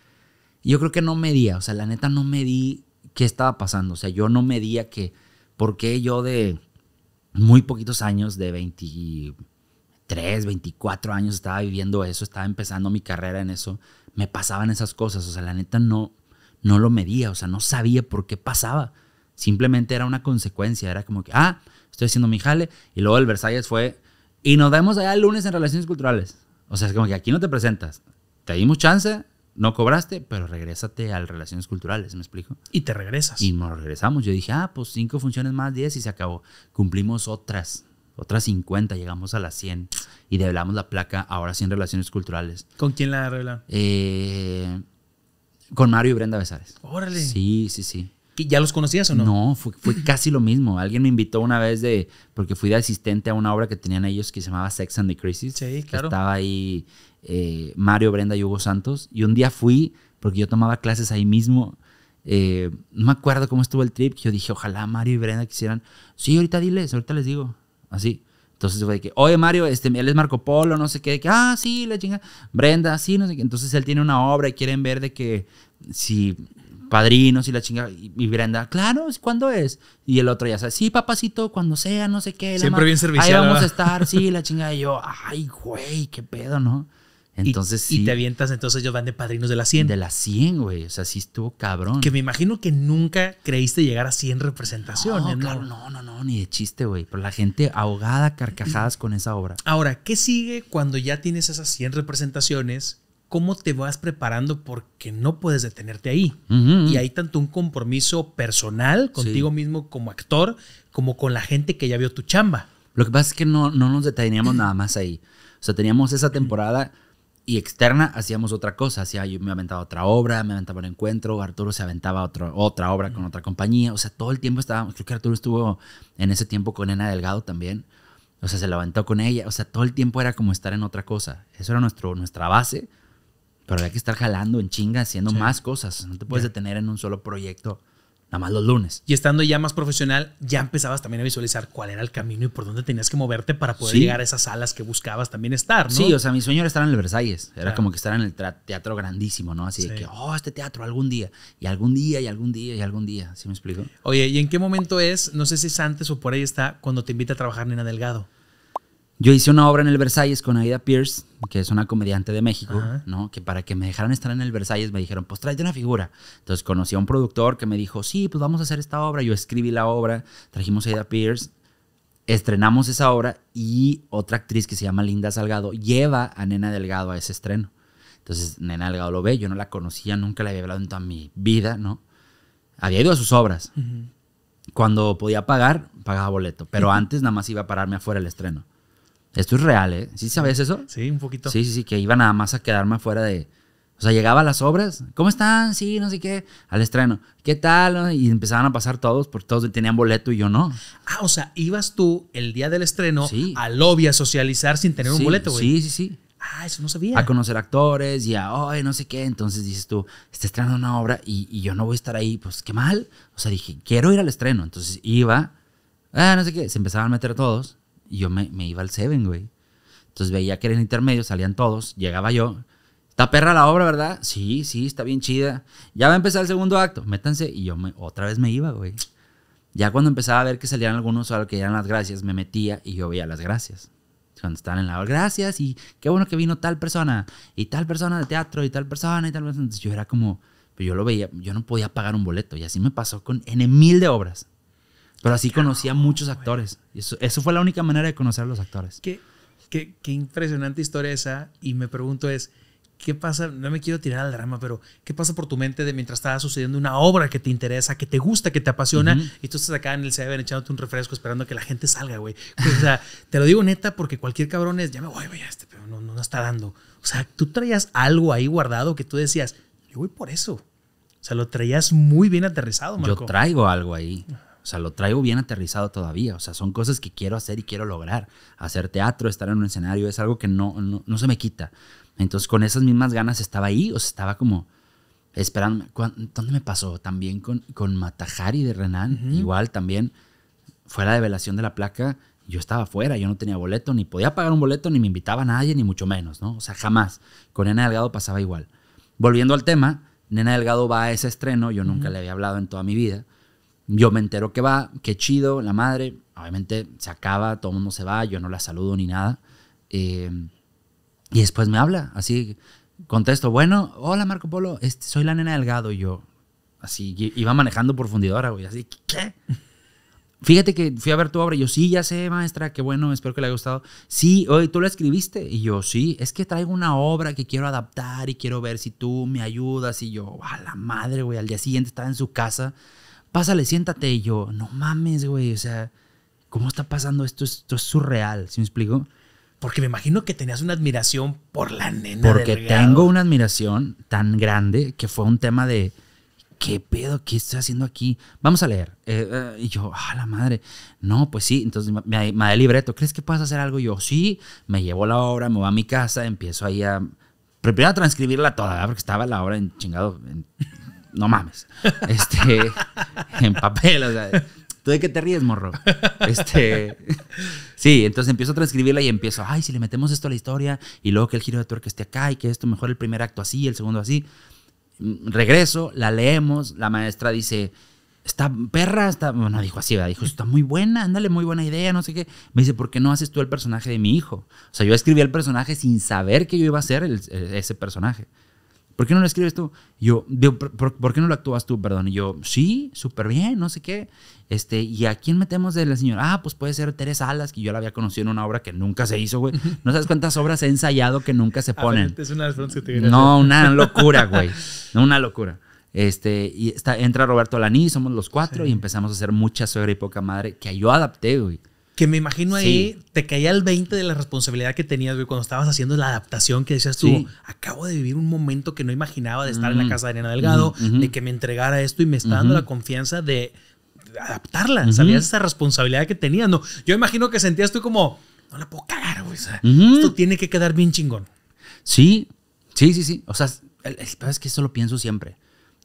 Yo creo que no medía, o sea, la neta no medí qué estaba pasando. O sea, yo no medía que... ¿Por qué yo de muy poquitos años, de 23, 24 años, estaba viviendo eso, estaba empezando mi carrera en eso? Me pasaban esas cosas, o sea, la neta no, no lo medía, o sea, no sabía por qué pasaba. Simplemente era una consecuencia, era como que, ah, estoy haciendo mi jale. Y luego el Versalles fue, y nos vemos allá el lunes en relaciones culturales. O sea, es como que aquí no te presentas. Te dimos chance, no cobraste, pero regrésate al Relaciones Culturales, ¿me explico? Y te regresas. Y nos regresamos. Yo dije, ah, pues cinco funciones más, diez y se acabó. Cumplimos otras, otras 50, llegamos a las 100 y develamos la placa, ahora sí en Relaciones Culturales. ¿Con quién la arreglaron? Eh, con Mario y Brenda Besares. Órale. Sí, sí, sí. ¿Ya los conocías o no? No, fue, casi lo mismo. Alguien me invitó una vez de, porque fui de asistente a una obra que tenían ellos que se llamaba Sex and the Crisis. Sí, claro. Estaba ahí eh, Mario, Brenda y Hugo Santos. Y un día fui, porque yo tomaba clases ahí mismo. Eh, no me acuerdo cómo estuvo el trip. Yo dije, ojalá Mario y Brenda quisieran. Sí, ahorita diles, ahorita les digo. Así. Entonces fue de que, oye Mario, este, él es Marco Polo, no sé qué, ah, sí, la chinga, Brenda, sí, no sé qué. Entonces él tiene una obra y quieren ver de que si padrinos y la chinga Y, Brenda, claro, ¿cuándo es? Y el otro ya sabe, sí, papacito, cuando sea, no sé qué. Siempre bien servicial. Ahí vamos a estar, sí, la chinga Y yo, ay, güey, qué pedo, ¿no? Entonces, y, sí, y te avientas, entonces ellos van de padrinos de la 100. De la 100, güey. O sea, sí estuvo cabrón. Que me imagino que nunca creíste llegar a 100 representaciones, no, claro, ¿no? no, no, ni de chiste, güey. Pero la gente ahogada, carcajadas con esa obra. Ahora, ¿qué sigue cuando ya tienes esas 100 representaciones? cómo te vas preparando porque no puedes detenerte ahí. Y hay tanto un compromiso personal contigo mismo como actor, como con la gente que ya vio tu chamba. Lo que pasa es que no, no nos deteníamos nada más ahí. O sea, teníamos esa temporada y externa hacíamos otra cosa. Hacía, yo me aventaba otra obra, me aventaba un encuentro, Arturo se aventaba otro, otra obra con otra compañía. O sea, todo el tiempo estábamos. Creo que Arturo estuvo en ese tiempo con Ena Delgado también. O sea, se levantó con ella. O sea, todo el tiempo era como estar en otra cosa. Eso era nuestro, nuestra base pero hay que estar jalando en chinga, haciendo más cosas. No te puedes detener en un solo proyecto, nada más los lunes. Y estando ya más profesional, ya empezabas también a visualizar cuál era el camino y por dónde tenías que moverte para poder llegar a esas salas que buscabas también estar, ¿no? Sí, o sea, mi sueño era estar en el Versalles. Era como que estar en el teatro grandísimo, ¿no? Así de que, oh, este teatro algún día, y algún día, y algún día, y algún día. ¿Sí me explico? Oye, ¿y en qué momento es? No sé si es antes o por ahí está, cuando te invita a trabajar Nina Delgado. Yo hice una obra en el Versalles con Aida Pierce, que es una comediante de México, ¿no? Que para que me dejaran estar en el Versalles me dijeron, pues tráete una figura. Entonces conocí a un productor que me dijo, sí, pues vamos a hacer esta obra. Yo escribí la obra, trajimos a Aida Pierce, estrenamos esa obra y otra actriz que se llama Linda Salgado lleva a Nena Delgado a ese estreno. Entonces Nena Delgado lo ve, yo no la conocía, nunca la había hablado en toda mi vida, ¿no? Había ido a sus obras. Cuando podía pagar, pagaba boleto, pero antes nada más iba a pararme afuera el estreno. Esto es real, ¿eh? ¿Sí sabías eso? Sí, un poquito. Sí, sí, sí, que iba nada más a quedarme afuera de. O sea, llegaba a las obras. ¿Cómo están? Sí, no sé qué. Al estreno. ¿Qué tal? Y empezaban a pasar todos, porque todos tenían boleto y yo no. Ah, o sea, ibas tú el día del estreno al lobby a socializar sin tener un boleto, güey. Sí, sí, sí. Ah, eso no sabía. A conocer actores y a, oye, no sé qué. Entonces dices tú, está estrenando una obra y, y, yo no voy a estar ahí. Pues qué mal. O sea, dije, quiero ir al estreno. Entonces iba, ah, no sé qué. Se empezaban a meter todos. Y yo me, iba al Seven, güey. Entonces veía que era el intermedio, salían todos, llegaba yo. Está perra la obra, ¿verdad? Sí, sí, está bien chida. Ya va a empezar el segundo acto, métanse. Y yo otra vez me iba, güey. Ya cuando empezaba a ver que salían algunos o algo que eran las gracias, me metía y yo veía las gracias. Cuando estaban en la gracias y qué bueno que vino tal persona y tal persona de teatro y tal persona y tal persona. Entonces yo era como, pero yo lo veía, yo no podía pagar un boleto y así me pasó con N mil de obras. Pero así conocí a muchos actores. eso, fue la única manera de conocer a los actores. Qué, qué, qué impresionante historia esa. Y me pregunto es, ¿qué pasa? No me quiero tirar al drama, pero ¿qué pasa por tu mente de mientras estaba sucediendo una obra que te interesa, que te gusta, que te apasiona? Y tú estás acá en el Seven echándote un refresco esperando que la gente salga, güey. Pues, o sea, te lo digo neta porque cualquier cabrón es, ya me voy, güey, este, pero no, no, está dando. O sea, tú traías algo ahí guardado que tú decías, yo voy por eso. O sea, lo traías muy bien aterrizado, Marco. Yo traigo algo ahí. O sea, lo traigo bien aterrizado todavía. O sea, son cosas que quiero hacer y quiero lograr. Hacer teatro, estar en un escenario, es algo que no, no, se me quita. Entonces, con esas mismas ganas estaba ahí, o sea, estaba como esperando. ¿Dónde me pasó? También con, con Matajari de Renan. Igual también fue la develación de la placa. Yo estaba fuera, yo no tenía boleto, ni podía pagar un boleto, ni me invitaba nadie, ni mucho menos, ¿no? O sea, jamás. Con Nena Delgado pasaba igual. Volviendo al tema, Nena Delgado va a ese estreno, yo nunca le había hablado en toda mi vida. Yo me entero que va, qué chido, la madre. Obviamente se acaba, todo el mundo se va, yo no la saludo ni nada. Eh, y después me habla, así contesto, bueno, hola Marco Polo, este, soy la nena Delgado. Y yo, así, iba manejando por fundidora, güey, así, ¿qué? Fíjate que fui a ver tu obra y yo, sí, ya sé, maestra, qué bueno, espero que le haya gustado. Sí, hoy tú la escribiste. Y yo, sí, es que traigo una obra que quiero adaptar y quiero ver si tú me ayudas. Y yo, a la madre, güey, al día siguiente estaba en su casa pásale, siéntate. Y yo, no mames, güey, o sea, ¿cómo está pasando esto? Esto es surreal, ¿sí me explico? Porque me imagino que tenías una admiración por la nena. Porque tengo una admiración tan grande que fue un tema de, ¿qué pedo? ¿Qué estoy haciendo aquí? Vamos a leer. Eh, eh, y yo, a ah, la madre. No, pues sí. Entonces me, da el libreto. ¿Crees que puedes hacer algo? Y yo, sí. Me llevo la obra, me voy a mi casa, empiezo ahí a... Pero a transcribirla toda, ¿verdad? porque estaba la obra en chingado no mames. Este, en papel, o sea, ¿tú de qué te ríes, morro? Este, sí, entonces empiezo a transcribirla y empiezo, ay, si le metemos esto a la historia y luego que el giro de que esté acá y que esto mejor el primer acto así, el segundo así. Mm, regreso, la leemos, la maestra dice, está perra, está, dijo así, va Dijo, está muy buena, ándale, muy buena idea, no sé qué. Me dice, ¿por qué no haces tú el personaje de mi hijo? O sea, yo escribí el personaje sin saber que yo iba a ser ese personaje. ¿por qué no lo escribes tú? yo, ¿por, qué no lo actúas tú, perdón? Y yo, sí, súper bien, no sé qué. Este, ¿Y a quién metemos de la señora? Ah, pues puede ser Teresa Alas, que yo la había conocido en una obra que nunca se hizo, güey. No sabes cuántas obras he ensayado que nunca se ah, ponen. No, una locura, güey. Una locura. Este, y entra Roberto Laní, somos los cuatro y empezamos a hacer mucha suegra y poca madre que yo adapté, güey. Que me imagino ahí te caía el 20 de la responsabilidad que tenías, güey, cuando estabas haciendo la adaptación que decías tú, acabo de vivir un momento que no imaginaba de estar en la casa de Elena Delgado, de que me entregara esto y me está dando la confianza de adaptarla, sabías esa responsabilidad que tenías, ¿no? Yo imagino que sentías tú como, no la puedo cagar, güey, o sea, esto tiene que quedar bien chingón. Sí, sí, sí, sí, o sea, es que esto lo pienso siempre.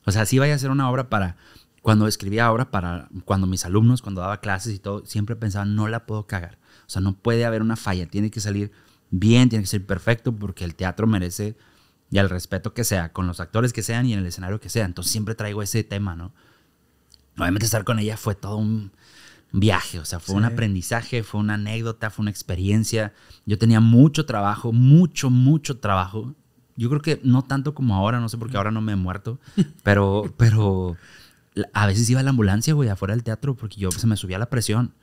O sea, sí vaya a ser una obra para cuando escribía ahora para cuando mis alumnos, cuando daba clases y todo, siempre pensaba, no la puedo cagar. O sea, no puede haber una falla, tiene que salir bien, tiene que ser perfecto porque el teatro merece y el respeto que sea, con los actores que sean y en el escenario que sea. Entonces siempre traigo ese tema, ¿no? Obviamente estar con ella fue todo un viaje, o sea, fue un aprendizaje, fue una anécdota, fue una experiencia. Yo tenía mucho trabajo, mucho, mucho trabajo. Yo creo que no tanto como ahora, no sé por qué ahora no me he muerto, pero, pero a veces iba a la ambulancia, güey, afuera del teatro, porque yo se me subía la presión.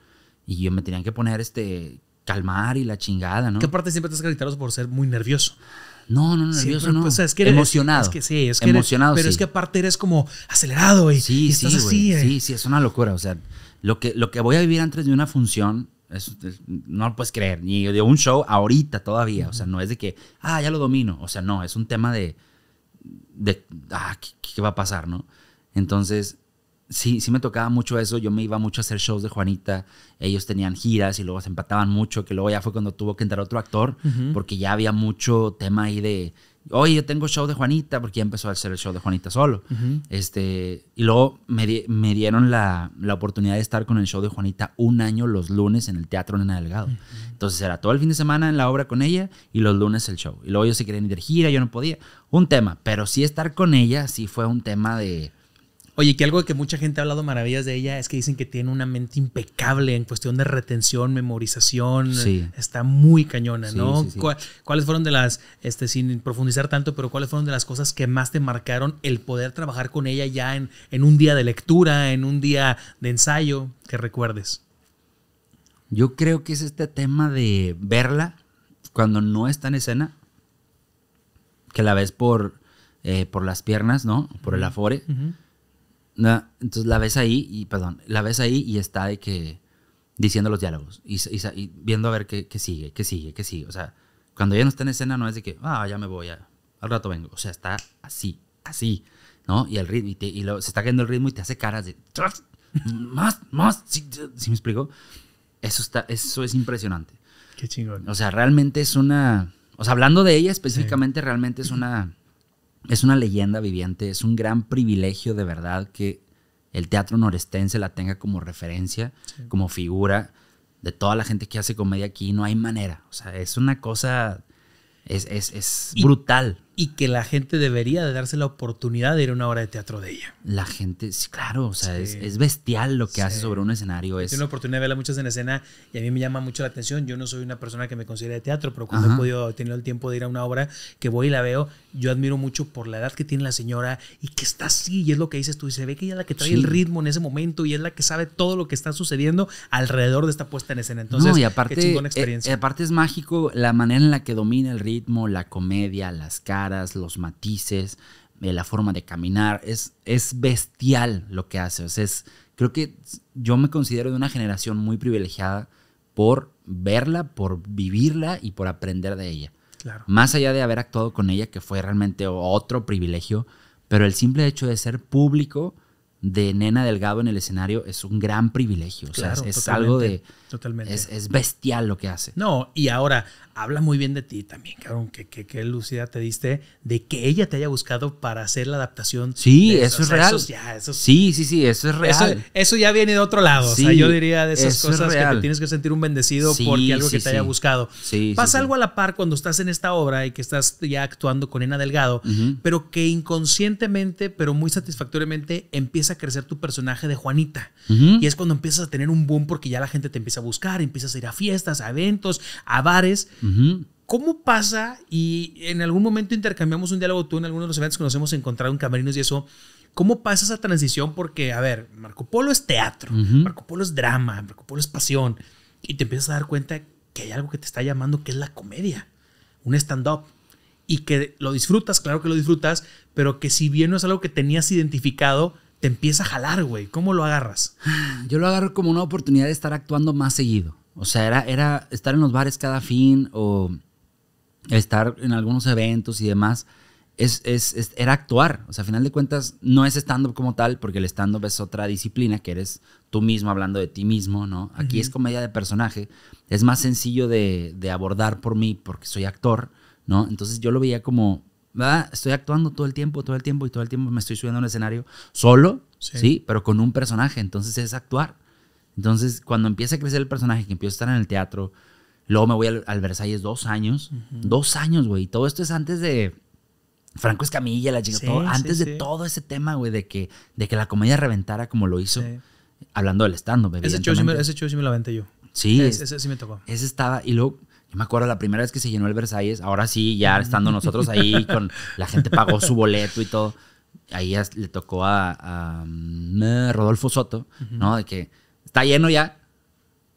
Y yo me tenían que poner este calmar y la chingada, ¿no? ¿Qué parte siempre te has por ser muy nervioso? No, no, no nervioso no. Pues, o sea, es que eres, emocionado. Es que sí, es que emocionado. sí. pero es que aparte eres como acelerado y, sí, sí, Sí, sí, es una locura. O sea, lo que, lo que voy a vivir antes de una función, no lo puedes creer. Ni de un show ahorita todavía. O sea, no es de que, ah, ya lo domino. O sea, no, es un tema de, ah, ¿qué, qué va a pasar, no? Entonces, sí, sí me tocaba mucho eso. Yo me iba mucho a hacer shows de Juanita. Ellos tenían giras y luego se empataban mucho, que luego ya fue cuando tuvo que entrar otro actor, porque ya había mucho tema ahí de, oye, yo tengo show de Juanita, porque ya empezó a hacer el show de Juanita solo. este, y luego me, dieron la, oportunidad de estar con el show de Juanita un año los lunes en el Teatro Nena Delgado. Entonces era todo el fin de semana en la obra con ella y los lunes el show. Y luego ellos se querían ir de gira, yo no podía. Un tema, pero sí estar con ella sí fue un tema de Oye, que algo que mucha gente ha hablado maravillas de ella es que dicen que tiene una mente impecable en cuestión de retención, memorización. Sí. Está muy cañona, ¿no? ¿Cuáles fueron de las, este, sin profundizar tanto, pero cuáles fueron de las cosas que más te marcaron el poder trabajar con ella ya en, en un día de lectura, en un día de ensayo, que recuerdes? Yo creo que es este tema de verla cuando no está en escena, que la ves por, eh, por las piernas, ¿no? Por el afore. Entonces la ves ahí, y perdón, la ves ahí y está de que diciendo los diálogos y, viendo a ver qué, qué, sigue, qué sigue, qué sigue. O sea, cuando ella no está en escena no es de que, ah, ya me voy, al rato vengo. O sea, está así, así, ¿no? Y el ritmo, y, se está cayendo el ritmo y te hace caras de, más, más, ¿sí, me explico? Eso, está, eso es impresionante. Qué chingón. O sea, realmente es una, o sea, hablando de ella específicamente, realmente es una es una leyenda viviente, es un gran privilegio de verdad que el teatro norestense la tenga como referencia, como figura de toda la gente que hace comedia aquí, no hay manera. O sea, es una cosa, es, es, es brutal y que la gente debería de darse la oportunidad de ir a una obra de teatro de ella. La gente, sí claro, o sea, es, bestial lo que hace sobre un escenario. Es... una oportunidad de verla muchas en escena y a mí me llama mucho la atención. Yo no soy una persona que me considere de teatro, pero cuando he podido tener el tiempo de ir a una obra que voy y la veo, yo admiro mucho por la edad que tiene la señora y que está así, y es lo que dices tú, y se ve que ella es la que trae el ritmo en ese momento y es la que sabe todo lo que está sucediendo alrededor de esta puesta en escena. Entonces, y aparte, eh, experiencia. Eh, aparte es mágico la manera en la que domina el ritmo, la comedia, las los matices, eh, la forma de caminar. Es, es bestial lo que hace. es, creo que yo me considero de una generación muy privilegiada por verla, por vivirla y por aprender de ella. Más allá de haber actuado con ella, que fue realmente otro privilegio, pero el simple hecho de ser público de Nena Delgado en el escenario es un gran privilegio. sea, es, algo de. Totalmente. Es, es, bestial lo que hace. No, y ahora, habla muy bien de ti también, cabrón, que, lucida te diste de que ella te haya buscado para hacer la adaptación. Sí, eso, es real. sí, sí, sí, eso es real. Eso, ya viene de otro lado. yo diría de esas cosas que te tienes que sentir un bendecido porque algo que te haya buscado. Pasa algo a la par cuando estás en esta obra y que estás ya actuando con Ena Delgado, pero que inconscientemente, pero muy satisfactoriamente, empieza a crecer tu personaje de Juanita. Y es cuando empiezas a tener un boom porque ya la gente te empieza a buscar, empiezas a ir a fiestas, a eventos, a bares ¿Cómo pasa? Y en algún momento intercambiamos un diálogo tú en algunos de los eventos que nos hemos encontrado en camerinos y eso. ¿Cómo pasa esa transición? Porque, a ver, Marco Polo es teatro, Marco Polo es drama, Marco Polo es pasión. Y te empiezas a dar cuenta que hay algo que te está llamando, que es la comedia, un stand-up. Y que lo disfrutas, claro que lo disfrutas, pero que si bien no es algo que tenías identificado, te empieza a jalar, güey. ¿Cómo lo agarras? Yo lo agarro como una oportunidad de estar actuando más seguido. O sea, era, era estar en los bares cada fin o estar en algunos eventos y demás. Es, es, era actuar. O sea, a final de cuentas, no es stand-up como tal, porque el stand-up es otra disciplina que eres tú mismo hablando de ti mismo, ¿no? Aquí es comedia de personaje. Es más sencillo de, de, abordar por mí, porque soy actor, ¿no? Entonces yo lo veía como, ah, Estoy actuando todo el tiempo, todo el tiempo y todo el tiempo me estoy subiendo a un escenario solo, ¿sí? Pero con un personaje. Entonces es actuar. Entonces, cuando empieza a crecer el personaje, que empiezo a estar en el teatro, luego me voy al, Versalles dos años, dos años, güey. Todo esto es antes de Franco Escamilla, la chica, todo, antes de todo ese tema, güey, de que, de que la comedia reventara como lo hizo, hablando del stand-up, ese show, sí me, lo aventé yo. Sí. Ese, sí me tocó. Ese estaba, y luego... Yo me acuerdo la primera vez que se llenó el Versalles, ahora sí, ya estando nosotros ahí, con la gente pagó su boleto y todo. Ahí le tocó a, mm, Rodolfo Soto, ¿no? De que está lleno ya.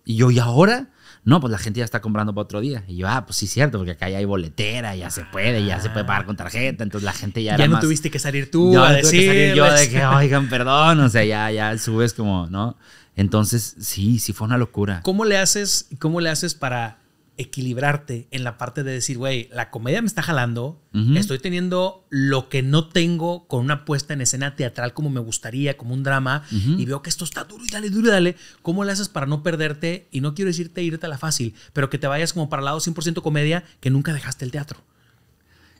Y yo, ¿y ahora? No, pues la gente ya está comprando para otro día. Y yo, ah, pues sí, cierto, porque acá ya hay boletera, ya se puede, ya se puede ah. pagar con tarjeta. Entonces la gente ya. Ya no tuviste que salir tú a decir. yo de que, oigan, perdón, o sea, ya, ya subes como, ¿no? Entonces, sí, sí fue una locura. ¿Cómo le haces, cómo le haces para equilibrarte en la parte de decir, güey, la comedia me está jalando, estoy teniendo lo que no tengo con una puesta en escena teatral como me gustaría, como un drama, y veo que esto está duro y dale, duro y dale. ¿Cómo le haces para no perderte? Y no quiero decirte irte a la fácil, pero que te vayas como para el lado 100% comedia que nunca dejaste el teatro.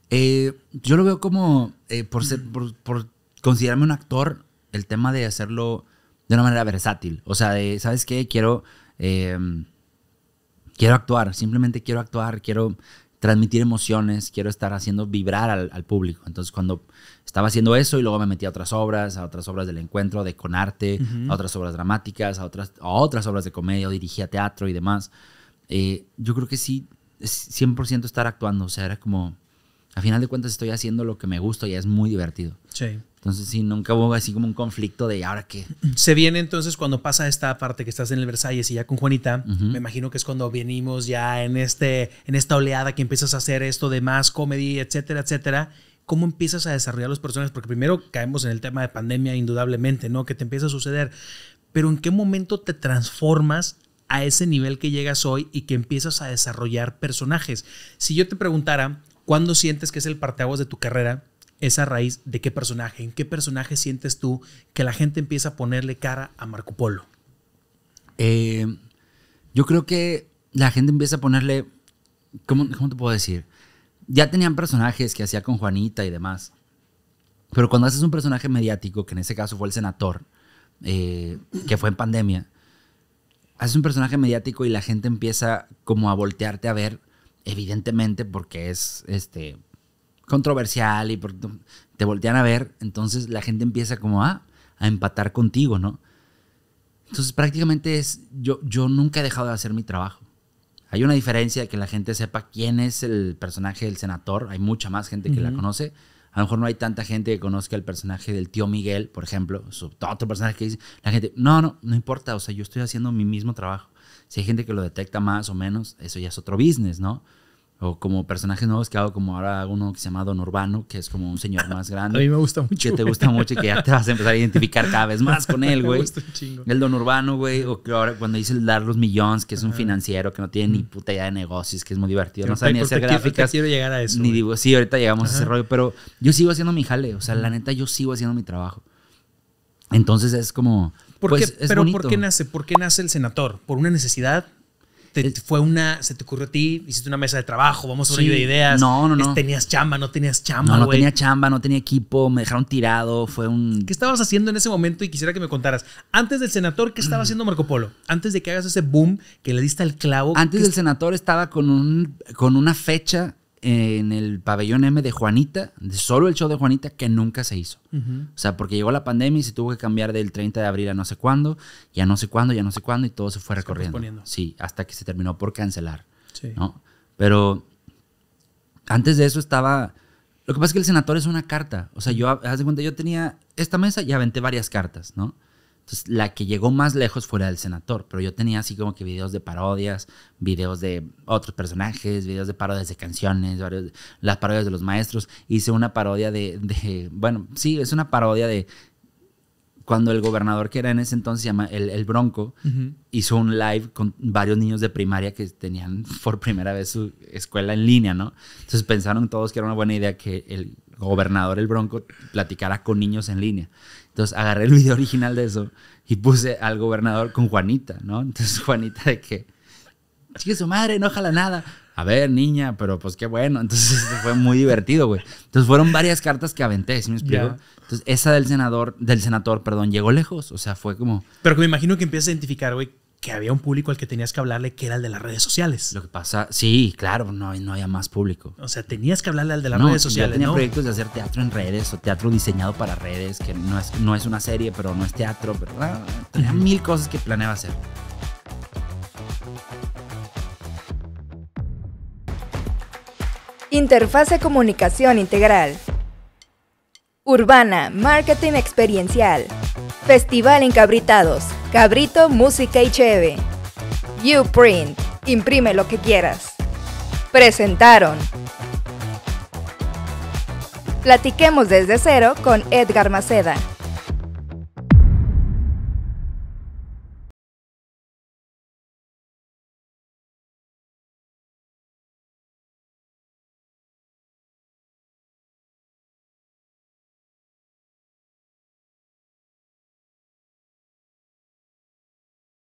Eh, yo lo veo como, eh, por, ser, mm. por, considerarme un actor, el tema de hacerlo de una manera versátil. O sea, de, ¿sabes qué? Quiero... Eh, quiero actuar, simplemente quiero actuar, quiero transmitir emociones, quiero estar haciendo vibrar al, público. Entonces, cuando estaba haciendo eso y luego me metí a otras obras, a otras obras del encuentro, de con arte, a otras obras dramáticas, a otras, a otras obras de comedia, dirigía teatro y demás. Eh, yo creo que sí, es 100% estar actuando. O sea, era como, a final de cuentas estoy haciendo lo que me gusta y es muy divertido. Sí. Entonces, sí, nunca hubo así como un conflicto de ahora qué. Se viene entonces cuando pasa esta parte que estás en el Versalles y ya con Juanita, me imagino que es cuando venimos ya en, este, en esta oleada que empiezas a hacer esto de más comedy, etcétera, etcétera. ¿Cómo empiezas a desarrollar los personajes? Porque primero caemos en el tema de pandemia, indudablemente, ¿no? Que te empieza a suceder. Pero ¿en qué momento te transformas a ese nivel que llegas hoy y que empiezas a desarrollar personajes? Si yo te preguntara, ¿cuándo sientes que es el parteaguas de tu carrera? Esa raíz de qué personaje. ¿En qué personaje sientes tú que la gente empieza a ponerle cara a Marco Polo? Eh, yo creo que la gente empieza a ponerle. ¿cómo, te puedo decir? Ya tenían personajes que hacía con Juanita y demás. Pero cuando haces un personaje mediático, que en ese caso fue el senador, eh, que fue en pandemia, haces un personaje mediático y la gente empieza como a voltearte a ver, evidentemente, porque es este controversial y te voltean a ver, entonces la gente empieza como a empatar contigo, ¿no? Entonces prácticamente es, yo, yo nunca he dejado de hacer mi trabajo. Hay una diferencia de que la gente sepa quién es el personaje del senador, hay mucha más gente que la conoce. A lo mejor no hay tanta gente que conozca el personaje del tío Miguel, por ejemplo, su, otro personaje que dice, la gente, no, no, no importa, o sea, yo estoy haciendo mi mismo trabajo. Si hay gente que lo detecta más o menos, eso ya es otro business, ¿no? o como personajes nuevos que hago, como ahora uno que se llama Don Urbano, que es como un señor más grande. a mí me gusta mucho. Que te gusta mucho y que ya te vas a empezar a identificar cada vez más con él, güey. me gusta un chingo. El Don Urbano, güey, o que ahora cuando dice el los millones, que es un financiero que no tiene ni puta idea de negocios, que es muy divertido, no sabe ni hacer gráficas. Quiero, llegar a eso. digo, sí, ahorita llegamos a ese rollo, pero yo sigo haciendo mi jale, o sea, la neta, yo sigo haciendo mi trabajo. Entonces es como... Pues, pero ¿por qué nace? ¿Por qué nace el senador? ¿Por una necesidad? fue una, se te ocurrió a ti, hiciste una mesa de trabajo, vamos a una de ideas. No, no, no. Tenías chamba, no tenías chamba. No, tenía chamba, no tenía equipo, me dejaron tirado, fue un... ¿Qué estabas haciendo en ese momento? Y quisiera que me contaras, antes del senador, ¿qué estaba mm. haciendo Marco Polo? Antes de que hagas ese boom que le diste al clavo. Antes del senador estaba con, un, con una fecha en el pabellón M de Juanita, de solo el show de Juanita, que nunca se hizo. O sea, porque llegó la pandemia y se tuvo que cambiar del 30 de abril a no sé cuándo, y a no sé cuándo, ya no sé cuándo, y todo se fue recorriendo. Sí, hasta que se terminó por cancelar. Sí. ¿no? Pero antes de eso estaba... Lo que pasa es que el senador es una carta. O sea, yo, haz de cuenta, yo tenía esta mesa y aventé varias cartas, ¿no? Entonces, la que llegó más lejos fue la del senador, pero yo tenía así como que videos de parodias, videos de otros personajes, videos de parodias de canciones, varios, las parodias de los maestros. Hice una parodia de, bueno, sí, es una parodia de cuando el gobernador que era en ese entonces, llama el, Bronco, hizo un live con varios niños de primaria que tenían por primera vez su escuela en línea, ¿no? Entonces pensaron todos que era una buena idea que el gobernador, el Bronco, platicara con niños en línea. Entonces agarré el video original de eso y puse al gobernador con Juanita, ¿no? Entonces Juanita de que, chique su madre, no jala nada. A ver, niña, pero pues qué bueno. Entonces fue muy divertido, güey. Entonces fueron varias cartas que aventé, si me explico? Entonces esa del senador, del senador, perdón, llegó lejos. O sea, fue como... Pero que me imagino que empiezas a identificar, güey, que había un público al que tenías que hablarle que era el de las redes sociales. Lo que pasa, sí, claro, no, no había más público. O sea, tenías que hablarle al de las redes sociales. Yo tenía proyectos de hacer teatro en redes o teatro diseñado para redes, que no es, no es una serie, pero no es teatro, pero ah, tenía mil cosas que planeaba hacer. Interfase Comunicación Integral. Urbana, Marketing Experiencial. Festival Encabritados, Gabrito, música y cheve. Uprint, imprime lo que quieras. Presentaron. Platiquemos desde cero con Edgar Maceda.